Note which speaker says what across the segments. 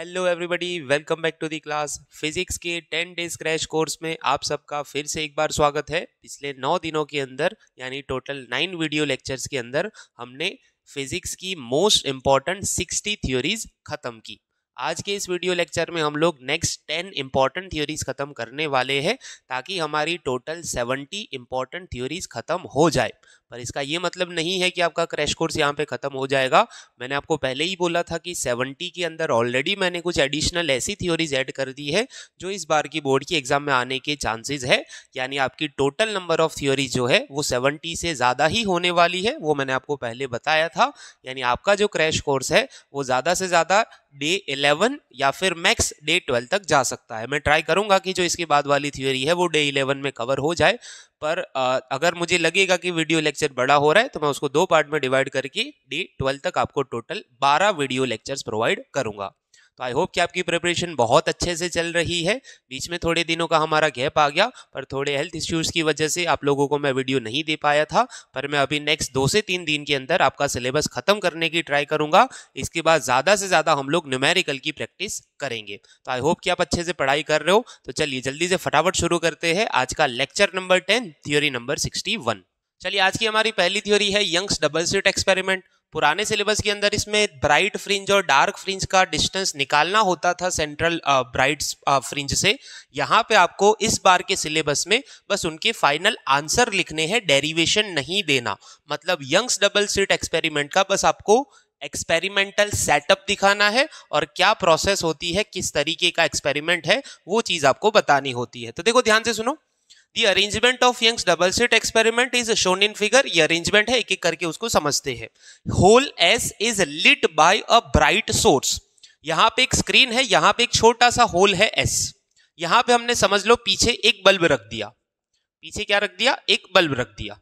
Speaker 1: Hello everybody welcome back to the class physics के ten days crash course में आप सबका फिर से एक बार स्वागत है पिछले नौ दिनों के अंदर यानी टोटल नाइन वीडियो लेक्चर्स के अंदर हमने फिजिक्स की मोस्ट इम्पॉर्टेंट सिक्सटी थ्योरीज खत्म की आज के इस वीडियो लेक्चर में हम लोग नेक्स्ट टेन इंपॉर्टेंट थ्योरीज खत्म करने वाले हैं ताकि हमारी टोटल सेवेंटी इंपॉर्टेंट थ्योरीज खत्म हो जाए पर इसका ये मतलब नहीं है कि आपका क्रैश कोर्स यहाँ पे खत्म हो जाएगा मैंने आपको पहले ही बोला था कि सेवेंटी के अंदर ऑलरेडी मैंने कुछ एडिशनल ऐसी थ्योरीज ऐड कर दी है जो इस बार की बोर्ड की एग्जाम में आने के चांसेज है यानी आपकी टोटल नंबर ऑफ थ्योरीज जो है वो सेवेंटी से ज़्यादा ही होने वाली है वो मैंने आपको पहले बताया था यानी आपका जो क्रैश कोर्स है वो ज़्यादा से ज़्यादा डे 11 या फिर मैक्स डे 12 तक जा सकता है मैं ट्राई करूंगा कि जो इसके बाद वाली थ्योरी है वो डे 11 में कवर हो जाए पर अगर मुझे लगेगा कि वीडियो लेक्चर बड़ा हो रहा है तो मैं उसको दो पार्ट में डिवाइड करके डे 12 तक आपको टोटल 12 वीडियो लेक्चर्स प्रोवाइड करूंगा तो आई होप कि आपकी प्रिपरेशन बहुत अच्छे से चल रही है बीच में थोड़े दिनों का हमारा गैप आ गया पर थोड़े हेल्थ इश्यूज़ की वजह से आप लोगों को मैं वीडियो नहीं दे पाया था पर मैं अभी नेक्स्ट दो से तीन दिन के अंदर आपका सिलेबस ख़त्म करने की ट्राई करूंगा इसके बाद ज़्यादा से ज़्यादा हम लोग न्यूमेरिकल की प्रैक्टिस करेंगे तो आई होप कि आप अच्छे से पढ़ाई कर रहे हो तो चलिए जल्दी से फटाफट शुरू करते हैं आज का lecture number ten theory number sixty चलिए आज की हमारी पहली थ्योरी है यंग्स डबल सीट एक्सपेरिमेंट पुराने सिलेबस के अंदर इसमें ब्राइट फ्रिंज और डार्क फ्रिंज का डिस्टेंस निकालना होता था सेंट्रल ब्राइट फ्रिंज से यहाँ पे आपको इस बार के सिलेबस में बस उनके फाइनल आंसर लिखने हैं डेरिवेशन नहीं देना मतलब यंग्स डबल सीट एक्सपेरिमेंट का बस आपको एक्सपेरिमेंटल सेटअप दिखाना है और क्या प्रोसेस होती है किस तरीके का एक्सपेरिमेंट है वो चीज़ आपको बतानी होती है तो देखो ध्यान से सुनो the arrangement of Young's double slit experiment is shown in figure ये अरेंजमेंट है एक एक करके उसको समझते हैं hole S is lit by a bright source यहाँ पे एक स्क्रीन है यहाँ पे एक छोटा सा होल है एस यहाँ पे हमने समझ लो पीछे एक बल्ब रख दिया पीछे क्या रख दिया एक बल्ब रख दिया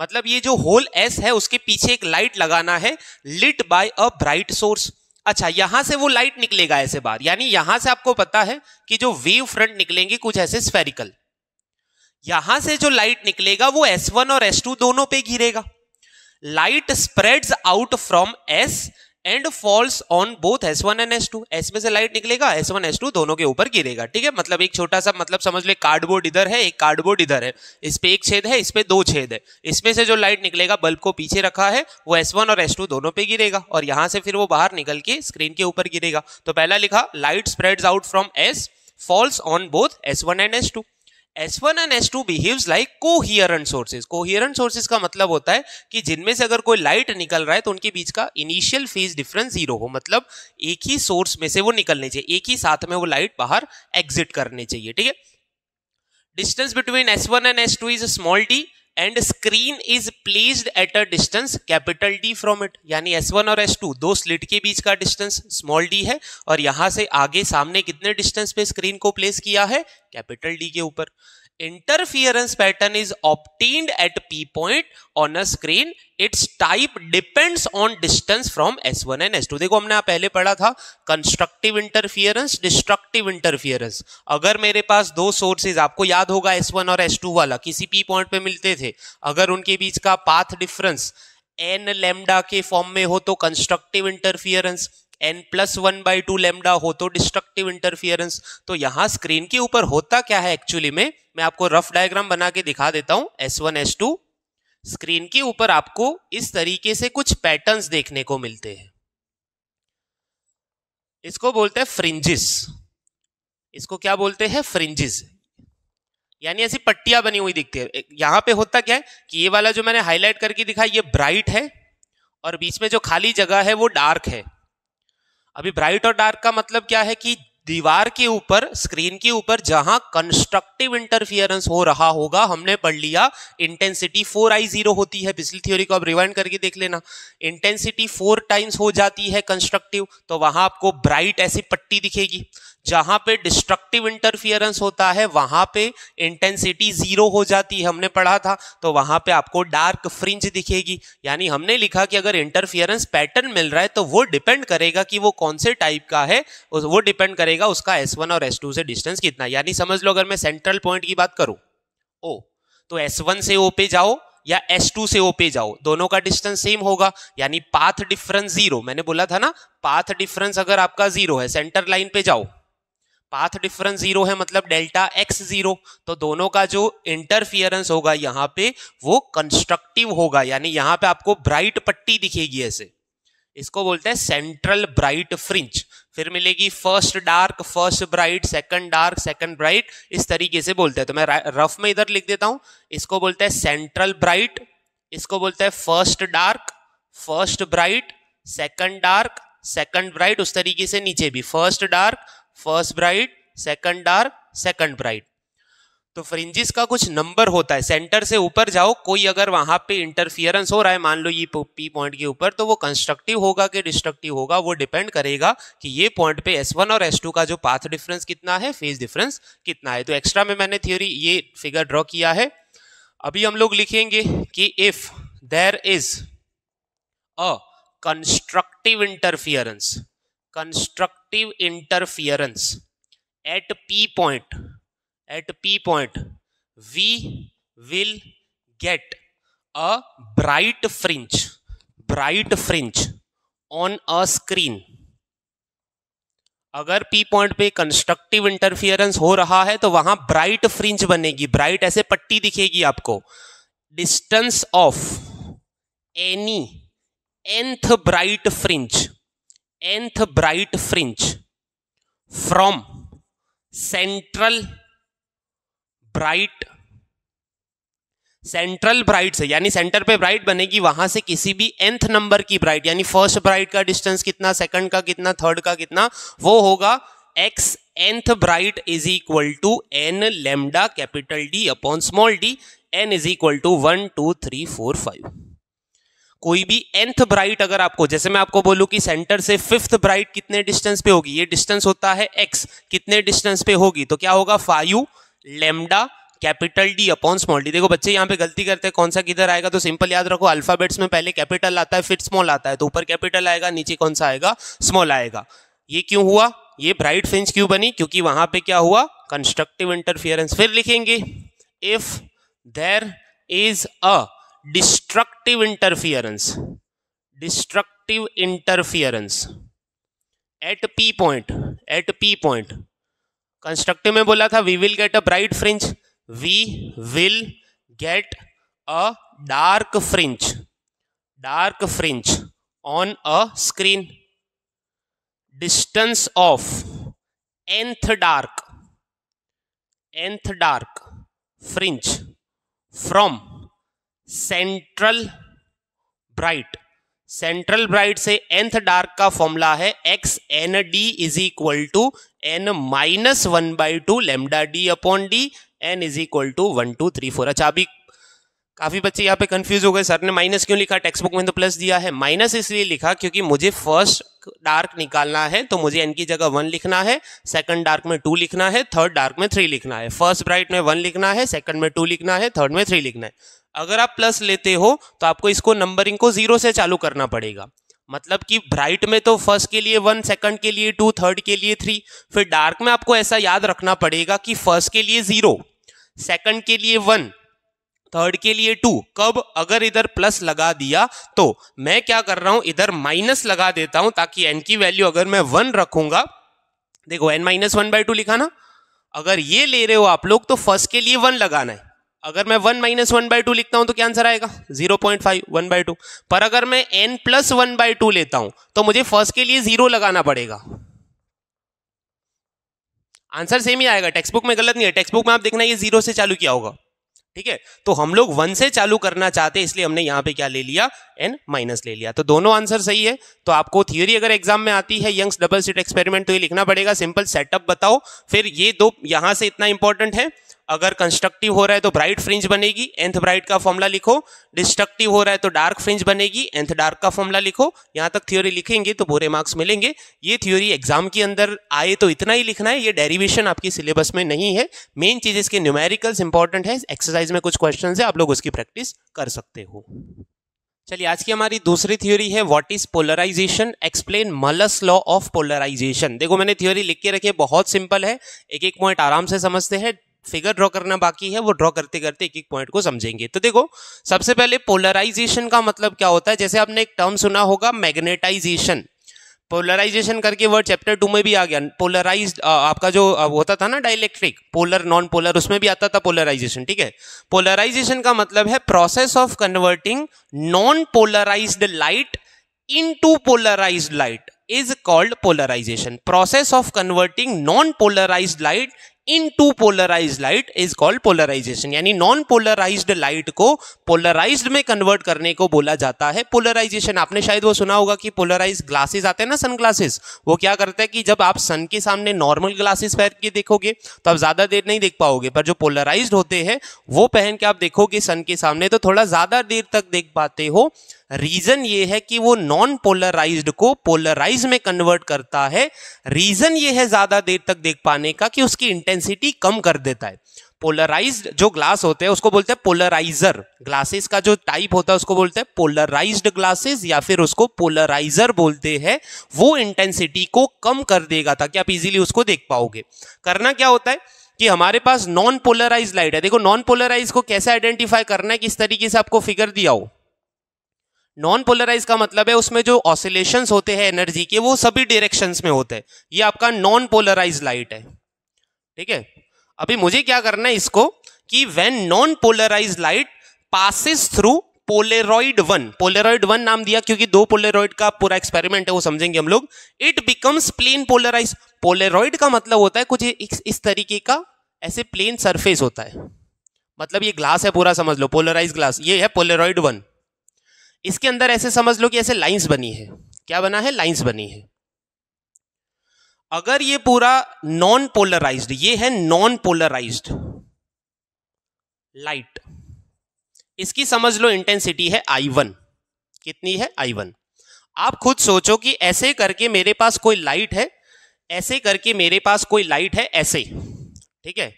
Speaker 1: मतलब ये जो होल एस है उसके पीछे एक लाइट लगाना है lit by a bright source अच्छा यहां से वो लाइट निकलेगा ऐसे बाहर यानी यहां से आपको पता है कि जो वेव फ्रंट निकलेंगे कुछ ऐसे स्फेरिकल यहां से जो लाइट निकलेगा वो S1 और S2 दोनों पे घिरेगा light spreads out from S and falls on both S one and S two S में से लाइट निकलेगा एस वन एस टू दोनों के ऊपर गिरेगा ठीक है मतलब एक छोटा सा मतलब समझ लो कार्डबोर्ड इधर है एक कार्डबोर्ड इधर है इस पे एक छेद है इस पे दो छेद है इसमें से जो लाइट निकलेगा बल्ब को पीछे रखा है वो एस वन और एस टू दोनों पे गिरेगा और यहां से फिर वो बाहर निकल के स्क्रीन के ऊपर गिरेगा तो पहला लिखा light spread out from S falls on both S one and S two S one and S two behave like coherent sources coherent sources का मतलब होता है कि जिनमें से अगर कोई लाइट निकल रहा है तो उनके बीच का इनिशियल फेज डिफरेंस जीरो हो मतलब एक ही सोर्स में से वो निकलने चाहिए एक ही साथ में वो लाइट बाहर एग्जिट करने चाहिए ठीक है distance between S one and S two is a small T and screen is placed at a distance capital D from it यानी एस वन और एस टू दो स्लिट के बीच का डिस्टेंस स्मॉल डी है और यहां से आगे सामने कितने डिस्टेंस पे स्क्रीन को प्लेस किया है कैपिटल डी के ऊपर interference pattern is obtained at P point on a screen. Its type depends on distance from S1 and S2. देखो हमने पहले पढ़ा था कंस्ट्रक्टिव इंटरफियरेंस डिस्ट्रक्टिव इंटरफियरेंस अगर मेरे पास दो सोर्सेज आपको याद होगा S1 और S2 वाला किसी P पॉइंट पे मिलते थे अगर उनके बीच का पाथ डिफरेंस एन लेमडा के फॉर्म में हो तो constructive interference N plus one by two lambda हो तो डिस्ट्रक्टिव इंटरफियरेंस तो यहां स्क्रीन के ऊपर होता क्या है एक्चुअली में मैं आपको रफ डायग्राम बना के दिखा देता हूं S one S two screen के ऊपर आपको इस तरीके से कुछ पैटर्न्स देखने को मिलते हैं इसको बोलते हैं फ्रिंजिस इसको क्या बोलते हैं फ्रिंजिस यानी ऐसी पट्टियां बनी हुई दिखती है यहां पे होता क्या है कि ये वाला जो मैंने हाईलाइट करके दिखा ये ब्राइट है और बीच में जो खाली जगह है वो डार्क है अभी ब्राइट और डार्क का मतलब क्या है कि दीवार के ऊपर स्क्रीन के ऊपर जहां कंस्ट्रक्टिव इंटरफियरेंस हो रहा होगा हमने पढ़ लिया इंटेंसिटी फोर आई जीरो होती है पिछली थ्योरी को आप रिवाइंड करके देख लेना इंटेंसिटी फोर टाइम्स हो जाती है कंस्ट्रक्टिव तो वहां आपको ब्राइट ऐसी पट्टी दिखेगी जहां पे डिस्ट्रक्टिव इंटरफियरेंस होता है वहां पे इंटेंसिटी जीरो हो जाती है हमने पढ़ा था तो वहां पे आपको डार्क फ्रिंज दिखेगी यानी हमने लिखा कि अगर इंटरफियरेंस पैटर्न मिल रहा है तो वो डिपेंड करेगा कि वो कौन से टाइप का है वो डिपेंड करेगा उसका एस वन और एस टू से डिस्टेंस कितना यानी समझ लो अगर मैं सेंट्रल पॉइंट की बात करूं ओ तो एस वन से ओ पे जाओ या S2 से O पे जाओ दोनों का डिस्टेंस सेम होगा यानी पाथ डिफरेंस जीरो मैंने बोला था ना पाथ डिफरेंस अगर आपका जीरो है सेंटर लाइन पे जाओ पाथ डिफरेंस जीरो है मतलब डेल्टा एक्स जीरो तो दोनों का जो इंटरफियरेंस होगा यहाँ पे वो कंस्ट्रक्टिव होगा यानी यहाँ पे आपको ब्राइट पट्टी दिखेगी ऐसे इसको बोलते हैं सेंट्रल ब्राइट फ्रिंच फिर मिलेगी first dark first bright second dark second bright इस तरीके से बोलते हैं तो मैं रफ में इधर लिख देता हूं इसको बोलते हैं सेंट्रल ब्राइट इसको बोलते हैं first dark first bright second dark second bright उस तरीके से नीचे भी first dark first bright second dark second bright तो फ्रिंजिस का कुछ नंबर होता है सेंटर से ऊपर जाओ कोई अगर वहां पे इंटरफियरेंस हो रहा है मान लो ये पी पॉइंट के ऊपर तो वो कंस्ट्रक्टिव होगा कि डिस्ट्रक्टिव होगा वो डिपेंड करेगा कि ये पॉइंट पे S1 और S2 का जो पाथ डिफरेंस कितना है फेज डिफरेंस कितना है तो एक्स्ट्रा में मैंने थ्योरी ये फिगर ड्रॉ किया है अभी हम लोग लिखेंगे कि if there is a constructive interference construct destructive interference at P point at P point we will get a bright fringe bright fringe on a screen अगर पी पॉइंट पे कंस्ट्रक्टिव इंटरफियरेंस हो रहा है तो वहां ब्राइट फ्रिंज बनेगी bright ऐसे पट्टी दिखेगी आपको distance of any nth bright fringe nth bright fringe from central bright central bright से यानी सेंटर पे ब्राइट बनेगी वहां से किसी भी एंथ नंबर की ब्राइट यानी फर्स्ट ब्राइट का डिस्टेंस कितना सेकंड का कितना थर्ड का कितना वो होगा X nth bright is equal to N lambda capital D upon small D N is equal to one two three four five कोई भी एंथ ब्राइट अगर आपको जैसे मैं आपको बोलूं कि सेंटर से फिफ्थ ब्राइट कितने डिस्टेंस पे होगी ये डिस्टेंस होता है एक्स कितने डिस्टेंस पे होगी तो क्या होगा five lambda capital D upon small D देखो बच्चे यहाँ पे गलती करते हैं कौन सा किधर आएगा तो सिंपल याद रखो अल्फाबेट्स में पहले कैपिटल आता है फिर स्मॉल आता है तो ऊपर कैपिटल आएगा नीचे कौन सा आएगा स्मॉल आएगा ये क्यों हुआ ये ब्राइट फिंच क्यों बनी क्योंकि वहां पे क्या हुआ कंस्ट्रक्टिव इंटरफियरेंस फिर लिखेंगे if there is a destructive interference destructive interference at P point at P point constructive में बोला था we will get a bright fringe we will get a dark fringe dark fringe on a screen distance of nth dark nth dark fringe from central bright central bright से nth dark का formula है X N D is equal to N minus one by two lambda D upon D N is equal to one two three four अच्छा अभी काफी बच्चे यहाँ पे confuse हो गए सर ने माइनस क्यों लिखा टेक्स्ट बुक में तो प्लस दिया है माइनस इसलिए लिखा क्योंकि मुझे फर्स्ट डार्क निकालना है तो मुझे एन की जगह वन लिखना है सेकंड डार्क में टू लिखना है थर्ड डार्क में थ्री लिखना है फर्स्ट ब्राइट में वन लिखना है सेकंड में टू लिखना है थर्ड में थ्री लिखना है अगर आप प्लस लेते हो तो आपको इसको नंबरिंग को जीरो से चालू करना पड़ेगा मतलब कि ब्राइट में तो फर्स्ट के लिए वन सेकंड के लिए टू थर्ड के लिए थ्री फिर डार्क में आपको ऐसा याद रखना पड़ेगा कि फर्स्ट के लिए जीरो सेकंड के लिए वन थर्ड के लिए टू कब अगर इधर प्लस लगा दिया तो मैं क्या कर रहा हूं इधर माइनस लगा देता हूं ताकि एन की वैल्यू अगर मैं वन रखूंगा देखो N minus one by two लिखा ना अगर ये ले रहे हो आप लोग तो फर्स्ट के लिए वन लगाना है अगर मैं one minus one by two लिखता हूं तो क्या आंसर आएगा zero point five one by two पर अगर मैं N plus one by two लेता हूं तो मुझे फर्स्ट के लिए जीरो लगाना पड़ेगा आंसर सेम ही आएगा टेक्स्ट बुक में गलत नहीं है टेक्स्ट बुक में आप देखना ये जीरो से चालू किया होगा ठीक है तो हम लोग वन से चालू करना चाहते हैं इसलिए हमने यहां पे क्या ले लिया एन माइनस ले लिया तो दोनों आंसर सही है तो आपको थियोरी अगर एग्जाम में आती है यंग्स डबल सीट एक्सपेरिमेंट तो ये लिखना पड़ेगा सिंपल सेटअप बताओ फिर ये दो यहां से इतना इंपॉर्टेंट है अगर कंस्ट्रक्टिव हो रहा है तो ब्राइट फ्रिंज बनेगी एंथ ब्राइट का फॉर्मूला लिखो डिस्ट्रक्टिव हो रहा है तो डार्क फ्रिंज बनेगी एंथ डार्क का फॉर्मूला लिखो यहां तक थ्योरी लिखेंगे तो पूरे मार्क्स मिलेंगे ये थ्योरी एग्जाम के अंदर आए तो इतना ही लिखना है ये डेरिवेशन आपकी सिलेबस में नहीं है मेन चीज इसके न्यूमेरिकल्स इंपॉर्टेंट है एक्सरसाइज में कुछ क्वेश्चन है आप लोग उसकी प्रैक्टिस कर सकते हो चलिए आज की हमारी दूसरी थ्योरी है what is polarisation explain Malus law of polarisation देखो मैंने थ्योरी लिख के रखी है बहुत सिंपल है एक एक पॉइंट आराम से समझते हैं फिगर ड्रॉ करना बाकी है वो ड्रॉ करते करते एक एक पॉइंट को समझेंगे तो देखो सबसे पहले पोलराइजेशन का मतलब क्या होता है जैसे आपने एक टर्म सुना होगा मैग्नेटाइजेशन पोलराइजेशन करके वर्ड चैप्टर टू में भी आ गया पोलराइज आपका जो होता था ना डायलैक्ट्रिक पोलर नॉन पोलर उसमें भी आता था पोलराइजेशन ठीक है पोलराइजेशन का मतलब है process of converting non polarise light to polarised light is called polarisation process of converting non polarise light into polarise light is called polarisation यानी नॉन पोलराइज लाइट को पोलराइज में convert करने को बोला जाता है पोलराइजेशन आपने शायद वो सुना होगा कि पोलराइज ग्लासेस आते हैं ना सन ग्लासेस वो क्या करता है कि जब आप सन के सामने नॉर्मल ग्लासेस पहन के देखोगे तो आप ज्यादा देर नहीं देख पाओगे पर जो पोलराइज होते हैं वो पहन के आप देखोगे सन के सामने तो थोड़ा ज्यादा देर तक देख पाते हो रीजन ये है कि वो नॉन पोलराइज्ड को पोलराइज में कन्वर्ट करता है रीजन ये है ज्यादा देर तक देख पाने का कि उसकी इंटेंसिटी कम कर देता है पोलराइज्ड जो ग्लास होते हैं उसको बोलते हैं पोलराइजर ग्लासेस का जो टाइप होता है उसको बोलते हैं पोलराइज्ड ग्लासेस या फिर उसको पोलराइजर बोलते हैं वो इंटेंसिटी को कम कर देगा ताकि आप इजीली उसको देख पाओगे करना क्या होता है कि हमारे पास नॉन पोलराइज लाइट है देखो नॉन पोलराइज को कैसे आइडेंटिफाई करना है किस तरीके से आपको फिगर दिया हो नॉन पोलराइज का मतलब है उसमें जो ऑसिलेशन होते हैं एनर्जी के वो सभी डायरेक्शंस में होते हैं ये आपका नॉन पोलराइज लाइट है ठीक है अभी मुझे क्या करना है इसको कि when non polarise light passes through polaroid one polaroid one नाम दिया क्योंकि दो पोलेरॉइड का पूरा एक्सपेरिमेंट है वो समझेंगे हम लोग it becomes plane polarise polaroid का मतलब होता है कुछ इस, इस तरीके का ऐसे प्लेन सरफेस होता है मतलब ये ग्लास है पूरा समझ लो पोलराइज ग्लास ये है पोलेरॉइड वन इसके अंदर ऐसे समझ लो कि ऐसे लाइंस बनी है क्या बना है लाइंस बनी है अगर ये पूरा नॉन पोलराइज्ड ये है नॉन पोलराइज्ड लाइट इसकी समझ लो इंटेंसिटी है आई वन कितनी है आई वन आप खुद सोचो कि ऐसे करके मेरे पास कोई लाइट है ऐसे करके मेरे पास कोई लाइट है ऐसे ठीक है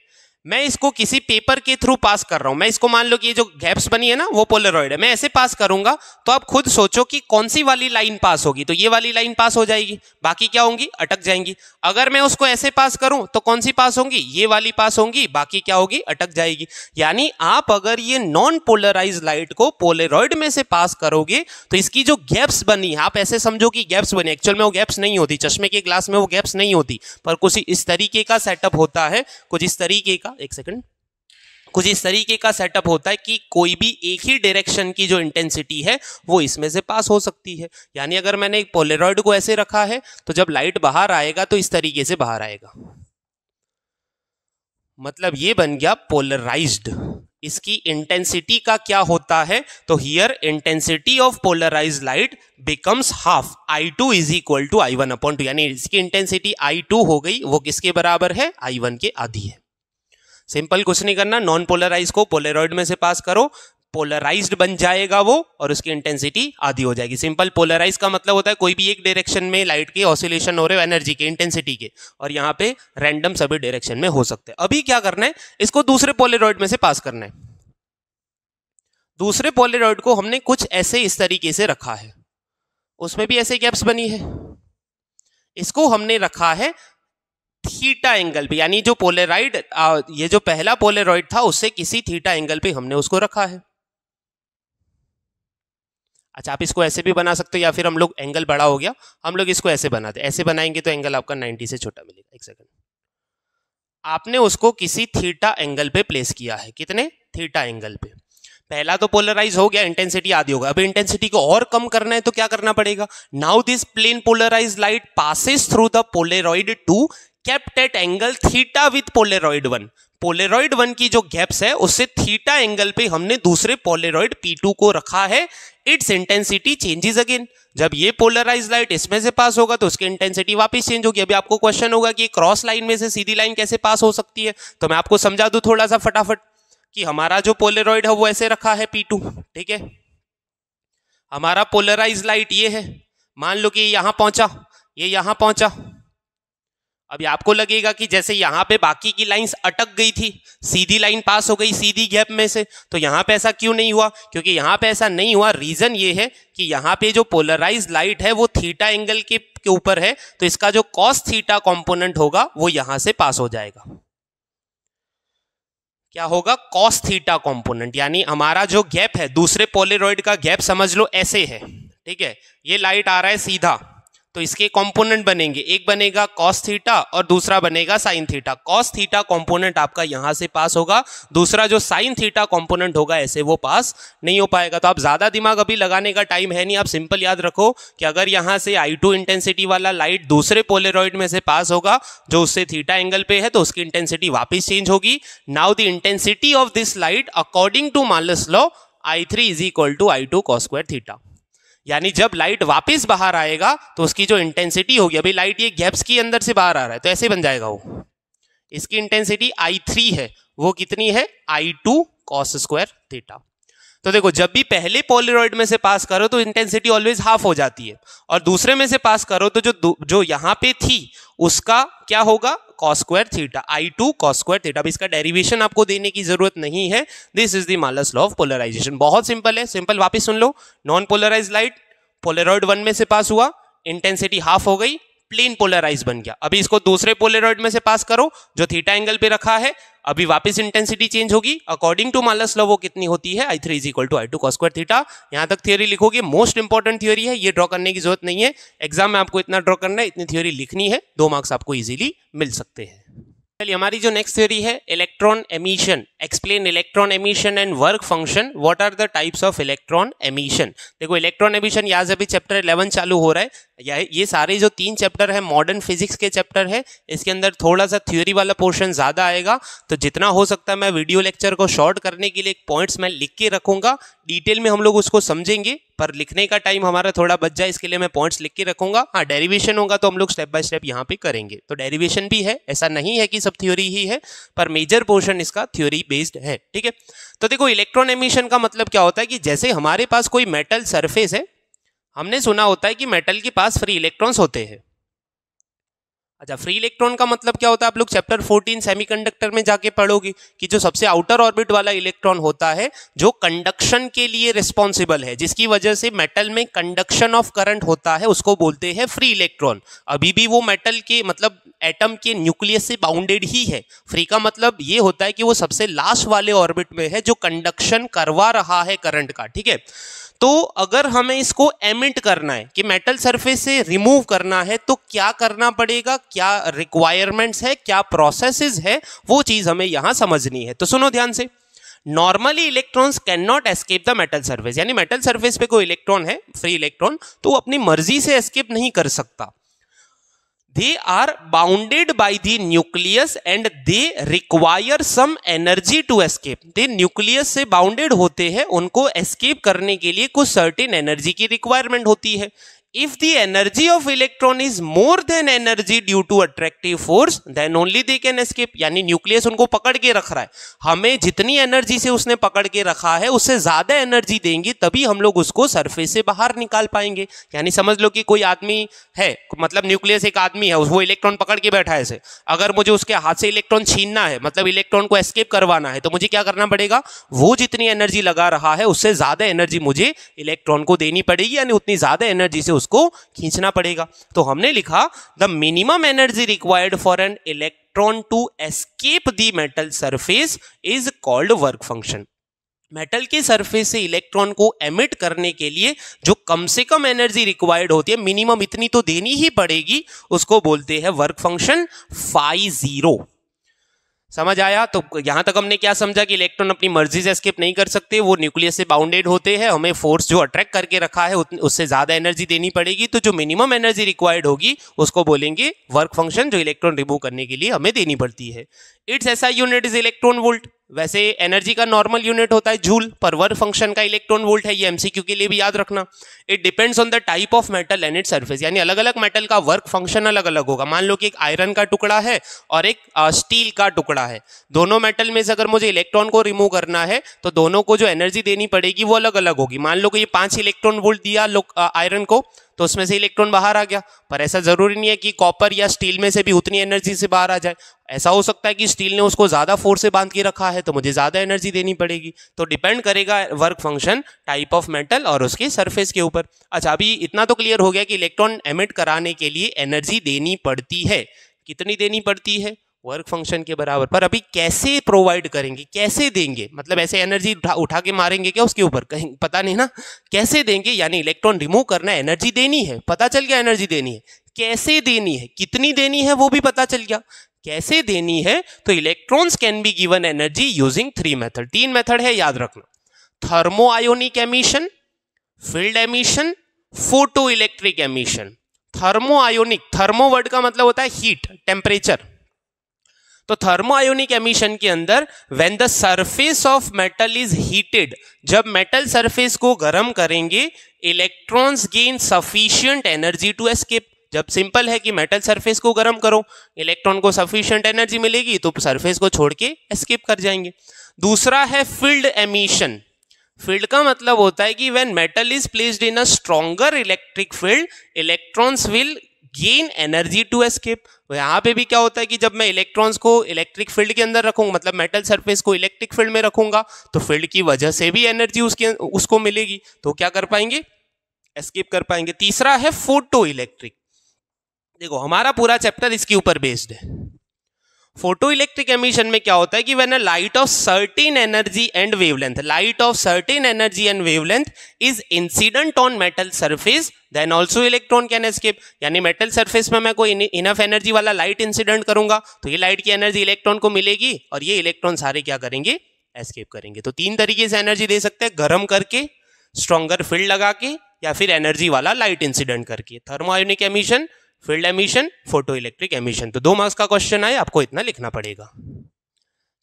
Speaker 1: मैं इसको किसी पेपर के थ्रू पास कर रहा हूं मैं इसको मान लो कि ये जो गैप्स बनी है ना वो पोलरॉइड है मैं ऐसे पास करूंगा तो आप खुद सोचो कि कौन सी वाली लाइन पास होगी तो ये वाली लाइन पास हो जाएगी बाकी क्या होंगी अटक जाएंगी अगर मैं उसको ऐसे पास करूं तो कौन सी पास होंगी ये वाली पास होंगी बाकी क्या होगी अटक जाएगी यानी आप अगर ये नॉन पोलराइज लाइट को पोलेरॉइड में से पास करोगे तो इसकी जो गैप्स बनी आप ऐसे समझो कि गैप्स बनी एक्चुअल में वो गैप्स नहीं होती चश्मे के ग्लास में वो गैप्स नहीं होती पर कुछ इस तरीके का सेटअप होता है कुछ इस तरीके का दिया एक सेकंड कुछ इस तरीके का सेटअप होता है कि कोई भी एक ही डायरेक्शन की जो इंटेंसिटी है वो इसमें से पास हो सकती है यानी अगर मैंने एक पोलेरॉइड को ऐसे रखा है तो जब लाइट बाहर आएगा तो इस तरीके से बाहर आएगा मतलब ये बन गया पोलराइज्ड इसकी इंटेंसिटी का क्या होता है तो here intensity of polarise light becomes half I two is equal to I one upon यानी इसकी इंटेंसिटी आई टू हो गई वो किसके बराबर है आई वन के आधी है सिंपल कुछ नहीं करना नॉन पोलराइज को पोलेरॉइड में से पास करो पोलराइज बन जाएगा वो और उसकी इंटेंसिटी आधी हो जाएगी सिंपल पोलराइज का मतलब होता है कोई भी एक डायरेक्शन में लाइट के ऑसिलेशन हो रहे हो एनर्जी के इंटेंसिटी के और यहाँ पे रैंडम सभी डायरेक्शन में हो सकते हैं अभी क्या करना है इसको दूसरे पोलेरॉइड में से पास करना है दूसरे पोलेरॉइड को हमने कुछ ऐसे इस तरीके से रखा है उसमें भी ऐसे गैप्स बनी है इसको हमने रखा है थीटा एंगल पे यानी जो पोलेराइड ये जो पहला पोलेराइड था उससे किसी थीटा एंगल पे हमने उसको रखा है अच्छा आप इसको ऐसे भी बना सकते हो या फिर हम लोग एंगल बड़ा हो गया हम लोग इसको ऐसे बनाते ऐसे बनाएंगे तो एंगल आपका 90 से छोटा मिलेगा एक सेकंड आपने उसको किसी थीटा एंगल पे प्लेस किया है कितने थीटा एंगल पे पहला तो पोलराइज हो गया इंटेंसिटी आदि होगा अब इंटेंसिटी को और कम करना है तो क्या करना पड़ेगा now this plane polarise light passes through the polaroid two kept at angle theta with polaroid one polaroid one की जो गैप्स है उससे थीटा एंगल पे हमने दूसरे पोलेरॉइड टू को रखा है इट्स इंटेंसिटी चेंजेस अगेन जब ये पोलराइज लाइट इसमें से पास होगा तो उसकी इंटेंसिटी वापस चेंज होगी अभी आपको क्वेश्चन होगा कि क्रॉस लाइन में से सीधी लाइन कैसे पास हो सकती है तो मैं आपको समझा दू थोड़ा सा फटाफट कि हमारा जो पोलेरॉइड है वो ऐसे रखा है पी ठीक है हमारा पोलराइज लाइट ये है मान लो कि यहां पहुंचा ये यहां पहुंचा अभी आपको लगेगा कि जैसे यहाँ पे बाकी की लाइंस अटक गई थी सीधी लाइन पास हो गई सीधी गैप में से तो यहाँ पे ऐसा क्यों नहीं हुआ क्योंकि यहाँ पे ऐसा नहीं हुआ रीजन ये है कि यहाँ पे जो पोलराइज लाइट है वो थीटा एंगल के के ऊपर है तो इसका जो कॉस थीटा कॉम्पोनेंट होगा वो यहां से पास हो जाएगा क्या होगा कॉस थीटा कॉम्पोनेंट यानी हमारा जो गैप है दूसरे पोलेरॉइड का गैप समझ लो ऐसे है ठीक है ये लाइट आ रहा है सीधा तो इसके कंपोनेंट बनेंगे एक बनेगा कॉस थीटा और दूसरा बनेगा sine theta cos theta component आपका यहां से पास होगा दूसरा जो साइन थीटा कंपोनेंट होगा ऐसे वो पास नहीं हो पाएगा तो आप ज्यादा दिमाग अभी लगाने का टाइम है नहीं आप सिंपल याद रखो कि अगर यहां से आई टू इंटेंसिटी वाला लाइट दूसरे पोलेरॉइड में से पास होगा जो उससे थीटा एंगल पे है तो उसकी इंटेंसिटी वापिस चेंज होगी now the intensity of this light according to Malus law I three is equal to I two cos square theta यानी जब लाइट वापस बाहर आएगा तो उसकी जो इंटेंसिटी होगी अभी लाइट ये गैप्स के अंदर से बाहर आ रहा है तो ऐसे बन जाएगा वो इसकी इंटेंसिटी आई थ्री है वो कितनी है I two cos square theta तो देखो जब भी पहले पोलरॉइड में से पास करो तो इंटेंसिटी ऑलवेज हाफ हो जाती है और दूसरे में से पास करो तो जो जो यहाँ पे थी उसका क्या होगा cos square theta I two cos square theta अब इसका डेरिवेशन आपको देने की जरूरत नहीं है this is Dallas Malus law of polarisation बहुत सिंपल है सिंपल वापस सुन लो non polarise light polaroid one में से पास हुआ इंटेंसिटी हाफ हो गई प्लेन पोलराइज बन गया अभी इसको दूसरे पोलेरॉइड में से पास करो जो थीटा एंगल पे रखा है अभी वापस इंटेंसिटी चेंज होगी अकॉर्डिंग टू मालस लॉ वो कितनी होती है I three is equal to I two cos square theta यहां तक थ्योरी लिखोगे मोस्ट इंपॉर्टेंट थ्योरी है ये ड्रॉ करने की जरूरत नहीं है एग्जाम में आपको इतना ड्रॉ करना है इतनी थ्योरी लिखनी है दो मार्क्स आपको ईजिली मिल सकते हैं चलिए हमारी जो नेक्स्ट थ्योरी है electron emission explain electron emission and work function what are the types of electron emission देखो इलेक्ट्रॉन एमिशन यहाँ से अभी चैप्टर 11 चालू हो रहा है या ये सारे जो तीन चैप्टर है मॉडर्न फिजिक्स के चैप्टर है इसके अंदर थोड़ा सा थ्योरी वाला पोर्शन ज़्यादा आएगा तो जितना हो सकता है मैं वीडियो लेक्चर को शॉर्ट करने के लिए पॉइंट्स मैं लिख के रखूंगा डिटेल में हम लोग उसको समझेंगे पर लिखने का टाइम हमारा थोड़ा बच जाए इसके लिए मैं पॉइंट्स लिख के रखूंगा हाँ डेरिवेशन होगा तो हम लोग स्टेप बाय स्टेप यहाँ पे करेंगे तो डेरिवेशन भी है ऐसा नहीं है कि सब थ्योरी ही है पर मेजर पोर्शन इसका थ्योरी बेस्ड है ठीक है तो देखो इलेक्ट्रॉन एमिशन का मतलब क्या होता है कि जैसे हमारे पास कोई मेटल सरफेस है हमने सुना होता है कि मेटल के पास फ्री इलेक्ट्रॉन्स होते हैं अच्छा फ्री इलेक्ट्रॉन का मतलब क्या होता है आप लोग चैप्टर 14 सेमीकंडक्टर में जाके पढ़ोगे कि जो सबसे आउटर ऑर्बिट वाला इलेक्ट्रॉन होता है जो कंडक्शन के लिए रिस्पॉन्सिबल है जिसकी वजह से मेटल में कंडक्शन ऑफ करंट होता है उसको बोलते हैं फ्री इलेक्ट्रॉन अभी भी वो मेटल के मतलब एटम के न्यूक्लियस से बाउंडेड ही है फ्री का मतलब ये होता है कि वो सबसे लास्ट वाले ऑर्बिट में है जो कंडक्शन करवा रहा है करंट का ठीक है तो अगर हमें इसको एमिट करना है कि मेटल सरफेस से रिमूव करना है तो क्या करना पड़ेगा क्या रिक्वायरमेंट्स है क्या प्रोसेसेस है वो चीज़ हमें यहाँ समझनी है तो सुनो ध्यान से normally electrons can not escape the metal surface यानी मेटल सरफेस पे कोई इलेक्ट्रॉन है फ्री इलेक्ट्रॉन तो वो अपनी मर्जी से एस्केप नहीं कर सकता they are bounded by the nucleus and they require some energy to escape they nucleus से bounded होते हैं उनको escape करने के लिए कुछ certain energy की requirement होती है if the energy of electron is more than energy due to attractive force then only they can escape यानी न्यूक्लियस उनको पकड़ के रख रहा है हमें जितनी एनर्जी से उसने पकड़ के रखा है उससे ज्यादा एनर्जी देंगे तभी हम लोग उसको सरफेस से बाहर निकाल पाएंगे यानी समझ लो कि कोई आदमी है मतलब न्यूक्लियस एक आदमी है वो इलेक्ट्रॉन पकड़ के बैठा है इसे अगर मुझे उसके हाथ से इलेक्ट्रॉन छीनना है मतलब इलेक्ट्रॉन को एस्केप करवाना है तो मुझे क्या करना पड़ेगा वो जितनी एनर्जी लगा रहा है उससे ज्यादा एनर्जी मुझे इलेक्ट्रॉन को देनी पड़ेगी यानी उतनी ज्यादा एनर्जी से उसको खींचना पड़ेगा तो हमने लिखा the minimum energy required for an electron to escape the metal surface is called work function metal के सरफेस से इलेक्ट्रॉन को एमिट करने के लिए जो कम से कम एनर्जी रिक्वायर्ड होती है मिनिमम इतनी तो देनी ही पड़ेगी उसको बोलते हैं वर्क फंक्शन फाइव जीरो समझ आया तो यहां तक हमने क्या समझा कि इलेक्ट्रॉन अपनी मर्जी से एस्केप नहीं कर सकते वो न्यूक्लियस से बाउंडेड होते हैं हमें फोर्स जो अट्रैक्ट करके रखा है उससे ज्यादा एनर्जी देनी पड़ेगी तो जो मिनिमम एनर्जी रिक्वायर्ड होगी उसको बोलेंगे वर्क फंक्शन जो इलेक्ट्रॉन रिमूव करने के लिए हमें देनी पड़ती है इट्स ऐसा यूनिट इज इलेक्ट्रॉन वोल्ट वैसे एनर्जी का नॉर्मल यूनिट होता है जूल पर वर्क फंक्शन का इलेक्ट्रॉन वोल्ट है ये एमसीक्यू के लिए भी याद रखना it depends on the type of metal and it surface यानी अलग अलग मेटल का वर्क फंक्शन अलग अलग होगा मान लो कि एक आयरन का टुकड़ा है और एक स्टील का टुकड़ा है दोनों मेटल में से अगर मुझे इलेक्ट्रॉन को रिमूव करना है तो दोनों को जो एनर्जी देनी पड़ेगी वो अलग अलग होगी मान लो कि ये पांच इलेक्ट्रॉन वोल्ट दिया आयरन को तो उसमें से इलेक्ट्रॉन बाहर आ गया पर ऐसा जरूरी नहीं है कि कॉपर या स्टील में से भी उतनी एनर्जी से बाहर आ जाए ऐसा हो सकता है कि स्टील ने उसको ज्यादा फोर्स से बांध के रखा है तो मुझे ज्यादा एनर्जी देनी पड़ेगी तो डिपेंड करेगा work function type of metal और उसके सरफेस के ऊपर अच्छा अभी इतना तो क्लियर हो गया कि इलेक्ट्रॉन एमिट कराने के लिए एनर्जी देनी पड़ती है कितनी देनी पड़ती है वर्क फंक्शन के बराबर पर अभी कैसे प्रोवाइड करेंगे कैसे देंगे मतलब ऐसे एनर्जी उठा उठा के मारेंगे क्या उसके ऊपर कहीं पता नहीं ना कैसे देंगे यानी इलेक्ट्रॉन रिमूव करना है एनर्जी देनी है पता चल गया एनर्जी देनी है कैसे देनी है कितनी देनी है वो भी पता चल गया कैसे देनी है तो electrons can be given energy using three method तीन मेथड है याद रखना thermo ionic emission field emission photoelectric emission thermo ionic thermo word का मतलब होता है हीट टेम्परेचर तो थर्मो आयोनिक एमिशन के अंदर when the surface of metal is heated जब मेटल सरफेस को गर्म करेंगे electrons gain sufficient energy to escape जब सिंपल है कि मेटल सरफेस को गर्म करो इलेक्ट्रॉन को सफिशियंट एनर्जी मिलेगी तो सरफेस को छोड़ के एस्केप कर जाएंगे दूसरा है फील्ड एमिशन फील्ड का मतलब होता है कि when metal is placed in a stronger electric field electrons will gain energy to escape यहाँ पे भी क्या होता है कि जब मैं इलेक्ट्रॉन्स को इलेक्ट्रिक फील्ड के अंदर रखूंगा मतलब मेटल सरफेस को इलेक्ट्रिक फील्ड में रखूंगा तो फील्ड की वजह से भी एनर्जी उसके उसको मिलेगी तो क्या कर पाएंगे एस्केप कर पाएंगे तीसरा है फोटो इलेक्ट्रिक देखो हमारा पूरा चैप्टर इसके ऊपर बेस्ड है फोटो इलेक्ट्रिक एमिशन में क्या होता है कि when a light of certain energy and wavelength light of certain energy and wavelength is incident on metal surface then also electron can escape यानी मेटल सर्फेस में मैं कोई इनफ एनर्जी वाला लाइट इंसिडेंट करूंगा तो ये लाइट की energy electron को मिलेगी और ये इलेक्ट्रॉन सारे क्या करेंगे एस्केप करेंगे तो तीन तरीके से एनर्जी दे सकते हैं गर्म करके स्ट्रॉगर फील्ड लगा के या फिर एनर्जी वाला लाइट इंसिडेंट करके thermionic emission field emission photoelectric emission तो दो मार्क्स का क्वेश्चन आए आपको इतना लिखना पड़ेगा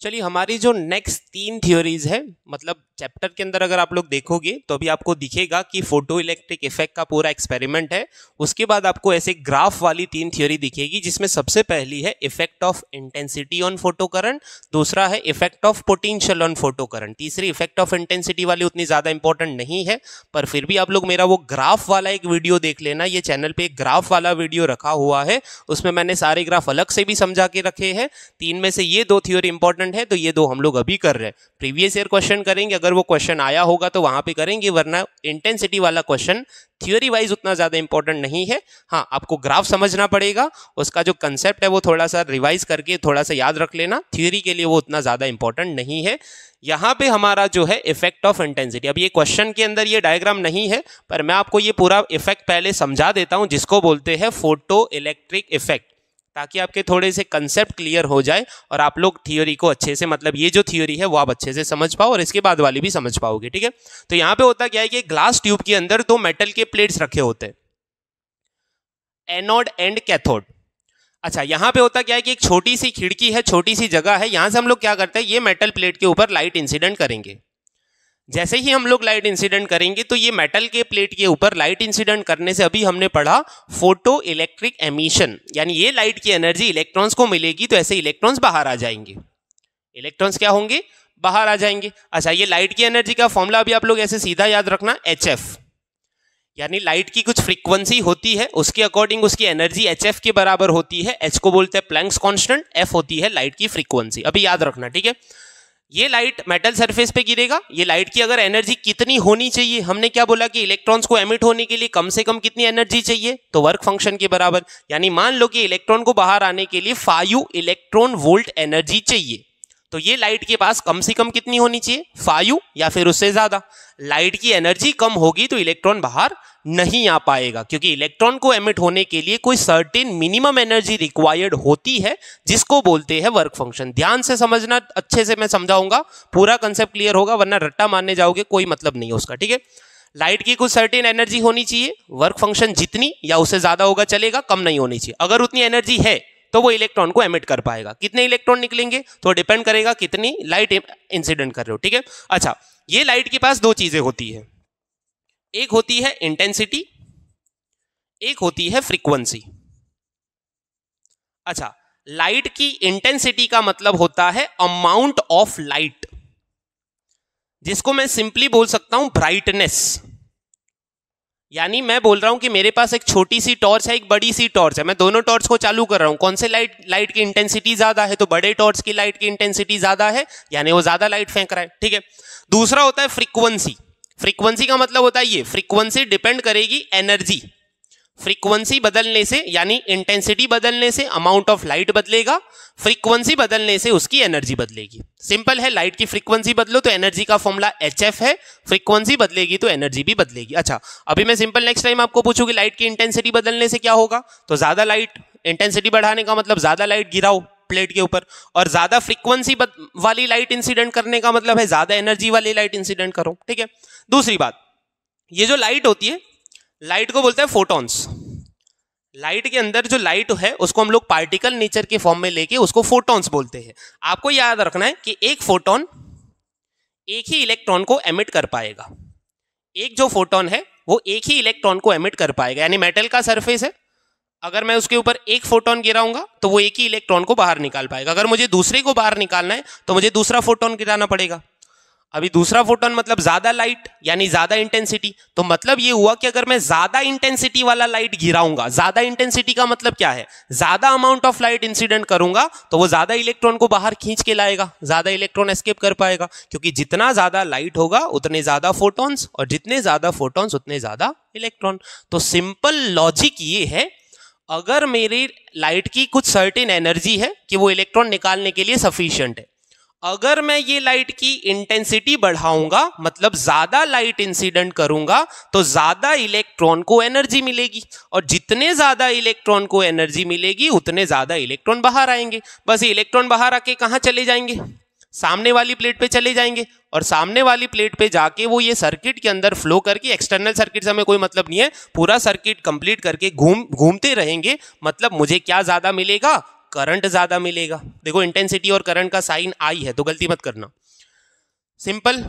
Speaker 1: चलिए हमारी जो नेक्स्ट तीन थियोरीज है मतलब चैप्टर के अंदर अगर आप लोग देखोगे तो अभी आपको दिखेगा कि फोटो इलेक्ट्रिक इफेक्ट का पूरा एक्सपेरिमेंट है उसके बाद आपको ऐसे ग्राफ वाली तीन थ्योरी दिखेगी जिसमें सबसे पहली है effect of intensity on photo current दूसरा है effect of potential on photo current तीसरी इफेक्ट ऑफ इंटेंसिटी वाली उतनी ज़्यादा इंपॉर्टेंट नहीं है पर फिर भी आप लोग मेरा वो ग्राफ वाला एक वीडियो देख लेना ये चैनल पर एक ग्राफ वाला वीडियो रखा हुआ है उसमें मैंने सारे ग्राफ अलग से भी समझा के रखे हैं तीन में से ये दो थ्योरी इंपॉर्टेंट डिमांड है तो ये दो हम लोग अभी कर रहे हैं प्रीवियस ईयर क्वेश्चन करेंगे अगर वो क्वेश्चन आया होगा तो वहाँ पे करेंगे वरना इंटेंसिटी वाला क्वेश्चन थ्योरी वाइज उतना ज़्यादा इंपॉर्टेंट नहीं है हाँ आपको ग्राफ समझना पड़ेगा उसका जो कंसेप्ट है वो थोड़ा सा रिवाइज करके थोड़ा सा याद रख लेना थ्योरी के लिए वो उतना ज़्यादा इंपॉर्टेंट नहीं है यहाँ पे हमारा जो है इफेक्ट ऑफ इंटेंसिटी अब ये क्वेश्चन के अंदर ये डायग्राम नहीं है पर मैं आपको ये पूरा इफेक्ट पहले समझा देता हूँ जिसको बोलते हैं फोटो इलेक्ट्रिक इफेक्ट ताकि आपके थोड़े से कंसेप्ट क्लियर हो जाए और आप लोग थियोरी को अच्छे से मतलब ये जो थियोरी है वो आप अच्छे से समझ पाओ और इसके बाद वाली भी समझ पाओगे ठीक है तो यहाँ पे होता क्या है कि ग्लास ट्यूब के अंदर दो मेटल के प्लेट्स रखे होते हैं एनोड एंड कैथोड अच्छा यहाँ पे होता क्या है कि एक छोटी सी खिड़की है छोटी सी जगह है यहाँ से हम लोग क्या करते हैं ये मेटल प्लेट के ऊपर लाइट इंसिडेंट करेंगे जैसे ही हम लोग लाइट इंसिडेंट करेंगे तो ये मेटल के प्लेट के ऊपर लाइट इंसिडेंट करने से अभी हमने पढ़ा फोटो इलेक्ट्रिक एमिशन यानी ये लाइट की एनर्जी इलेक्ट्रॉन्स को मिलेगी तो ऐसे इलेक्ट्रॉन्स बाहर आ जाएंगे इलेक्ट्रॉन्स क्या होंगे बाहर आ जाएंगे अच्छा ये लाइट की एनर्जी का फॉर्मूला अभी आप लोग ऐसे सीधा याद रखना एच यानी लाइट की कुछ फ्रीक्वेंसी होती है उसके अकॉर्डिंग उसकी एनर्जी एच के बराबर होती है एच को बोलते हैं प्लैंक्स कॉन्स्टेंट एफ होती है लाइट की फ्रीक्वेंसी अभी याद रखना ठीक है ये लाइट मेटल सरफेस पे गिरेगा ये लाइट की अगर एनर्जी कितनी होनी चाहिए हमने क्या बोला कि इलेक्ट्रॉन्स को एमिट होने के लिए कम से कम कितनी एनर्जी चाहिए तो वर्क फंक्शन के बराबर यानी मान लो कि इलेक्ट्रॉन को बाहर आने के लिए फाइव इलेक्ट्रॉन वोल्ट एनर्जी चाहिए तो ये लाइट के पास कम से कम कितनी होनी चाहिए फाइव या फिर उससे ज्यादा लाइट की एनर्जी कम होगी तो इलेक्ट्रॉन बाहर नहीं आ पाएगा क्योंकि इलेक्ट्रॉन को एमिट होने के लिए कोई सर्टेन मिनिमम एनर्जी रिक्वायर्ड होती है जिसको बोलते हैं वर्क फंक्शन ध्यान से समझना अच्छे से मैं समझाऊंगा पूरा कंसेप्ट क्लियर होगा वरना रट्टा मानने जाओगे कोई मतलब नहीं है उसका ठीक है लाइट की कुछ सर्टेन एनर्जी होनी चाहिए वर्क फंक्शन जितनी या उससे ज्यादा होगा चलेगा कम नहीं होनी चाहिए अगर उतनी एनर्जी है तो वो इलेक्ट्रॉन को एमिट कर पाएगा कितने इलेक्ट्रॉन निकलेंगे तो डिपेंड करेगा कितनी लाइट इंसिडेंट कर रहे हो ठीक है अच्छा ये लाइट के पास दो चीजें होती है एक होती है इंटेंसिटी एक होती है फ्रीक्वेंसी अच्छा लाइट की इंटेंसिटी का मतलब होता है अमाउंट ऑफ लाइट जिसको मैं सिंपली बोल सकता हूं ब्राइटनेस यानी मैं बोल रहा हूं कि मेरे पास एक छोटी सी टॉर्च है एक बड़ी सी टॉर्च है मैं दोनों टॉर्च को चालू कर रहा हूं कौन से लाइट लाइट की इंटेंसिटी ज्यादा है तो बड़े टॉर्च की लाइट की इंटेंसिटी ज्यादा है यानी वो ज्यादा लाइट फेंक रहा है ठीक है दूसरा होता है फ्रीक्वेंसी फ्रीक्वेंसी का मतलब होता है ये फ्रीक्वेंसी डिपेंड करेगी एनर्जी फ्रीक्वेंसी बदलने से यानी इंटेंसिटी बदलने से अमाउंट ऑफ लाइट बदलेगा फ्रीक्वेंसी बदलने से उसकी एनर्जी बदलेगी सिंपल है लाइट की फ्रीक्वेंसी बदलो तो एनर्जी का फॉर्मूला एच है फ्रीक्वेंसी बदलेगी तो एनर्जी भी बदलेगी अच्छा अभी मैं सिंपल नेक्स्ट टाइम आपको पूछूंगी लाइट की इंटेंसिटी बदलने से क्या होगा तो ज्यादा लाइट इंटेंसिटी बढ़ाने का मतलब ज्यादा लाइट गिराओ प्लेट के ऊपर और ज्यादा फ्रीक्वेंसी वाली लाइट इंसिडेंट करने का मतलब है ज्यादा एनर्जी वाली लाइट इंसिडेंट करो ठीक है दूसरी बात ये जो लाइट होती है लाइट को बोलते हैं फोटॉन्स लाइट के अंदर जो लाइट है उसको हम लोग पार्टिकल नेचर के फॉर्म में लेके उसको फोटॉन्स बोलते हैं आपको याद रखना है कि एक फोटोन एक ही इलेक्ट्रॉन को एमिट कर पाएगा एक जो फोटोन है वो एक ही इलेक्ट्रॉन को एमिट कर पाएगा यानी मेटल का सरफेस है अगर मैं उसके ऊपर एक फोटोन गिराऊंगा तो वो एक ही इलेक्ट्रॉन को बाहर निकाल पाएगा अगर मुझे दूसरे को बाहर निकालना है तो मुझे दूसरा फोटोन गिराना पड़ेगा अभी दूसरा फोटोन मतलब ज्यादा लाइट यानी ज्यादा इंटेंसिटी तो मतलब ये हुआ कि अगर मैं ज्यादा इंटेंसिटी वाला लाइट गिराऊंगा ज्यादा इंटेंसिटी का मतलब क्या है ज्यादा अमाउंट ऑफ लाइट इंसिडेंट करूंगा तो वो ज्यादा इलेक्ट्रॉन को बाहर खींच के लाएगा ज्यादा इलेक्ट्रॉन एस्केप कर पाएगा क्योंकि जितना ज्यादा लाइट होगा उतने ज्यादा फोटोन्स और जितने ज्यादा फोटोन्स उतने ज्यादा इलेक्ट्रॉन तो सिंपल लॉजिक ये है अगर मेरी लाइट की कुछ सर्टेन एनर्जी है कि वो इलेक्ट्रॉन निकालने के लिए सफिशियंट है अगर मैं ये लाइट की इंटेंसिटी बढ़ाऊंगा मतलब ज्यादा लाइट इंसिडेंट करूंगा तो ज्यादा इलेक्ट्रॉन को एनर्जी मिलेगी और जितने ज्यादा इलेक्ट्रॉन को एनर्जी मिलेगी उतने ज्यादा इलेक्ट्रॉन बाहर आएंगे बस इलेक्ट्रॉन बाहर आके कहाँ चले जाएंगे सामने वाली प्लेट पे चले जाएंगे और सामने वाली प्लेट पे जाके वो ये सर्किट के अंदर फ्लो करके एक्सटर्नल सर्किट से हमें कोई मतलब नहीं है पूरा सर्किट कंप्लीट करके घूम घूमते रहेंगे मतलब मुझे क्या ज़्यादा मिलेगा करंट ज़्यादा मिलेगा देखो इंटेंसिटी और करंट का साइन आई है तो गलती मत करना सिंपल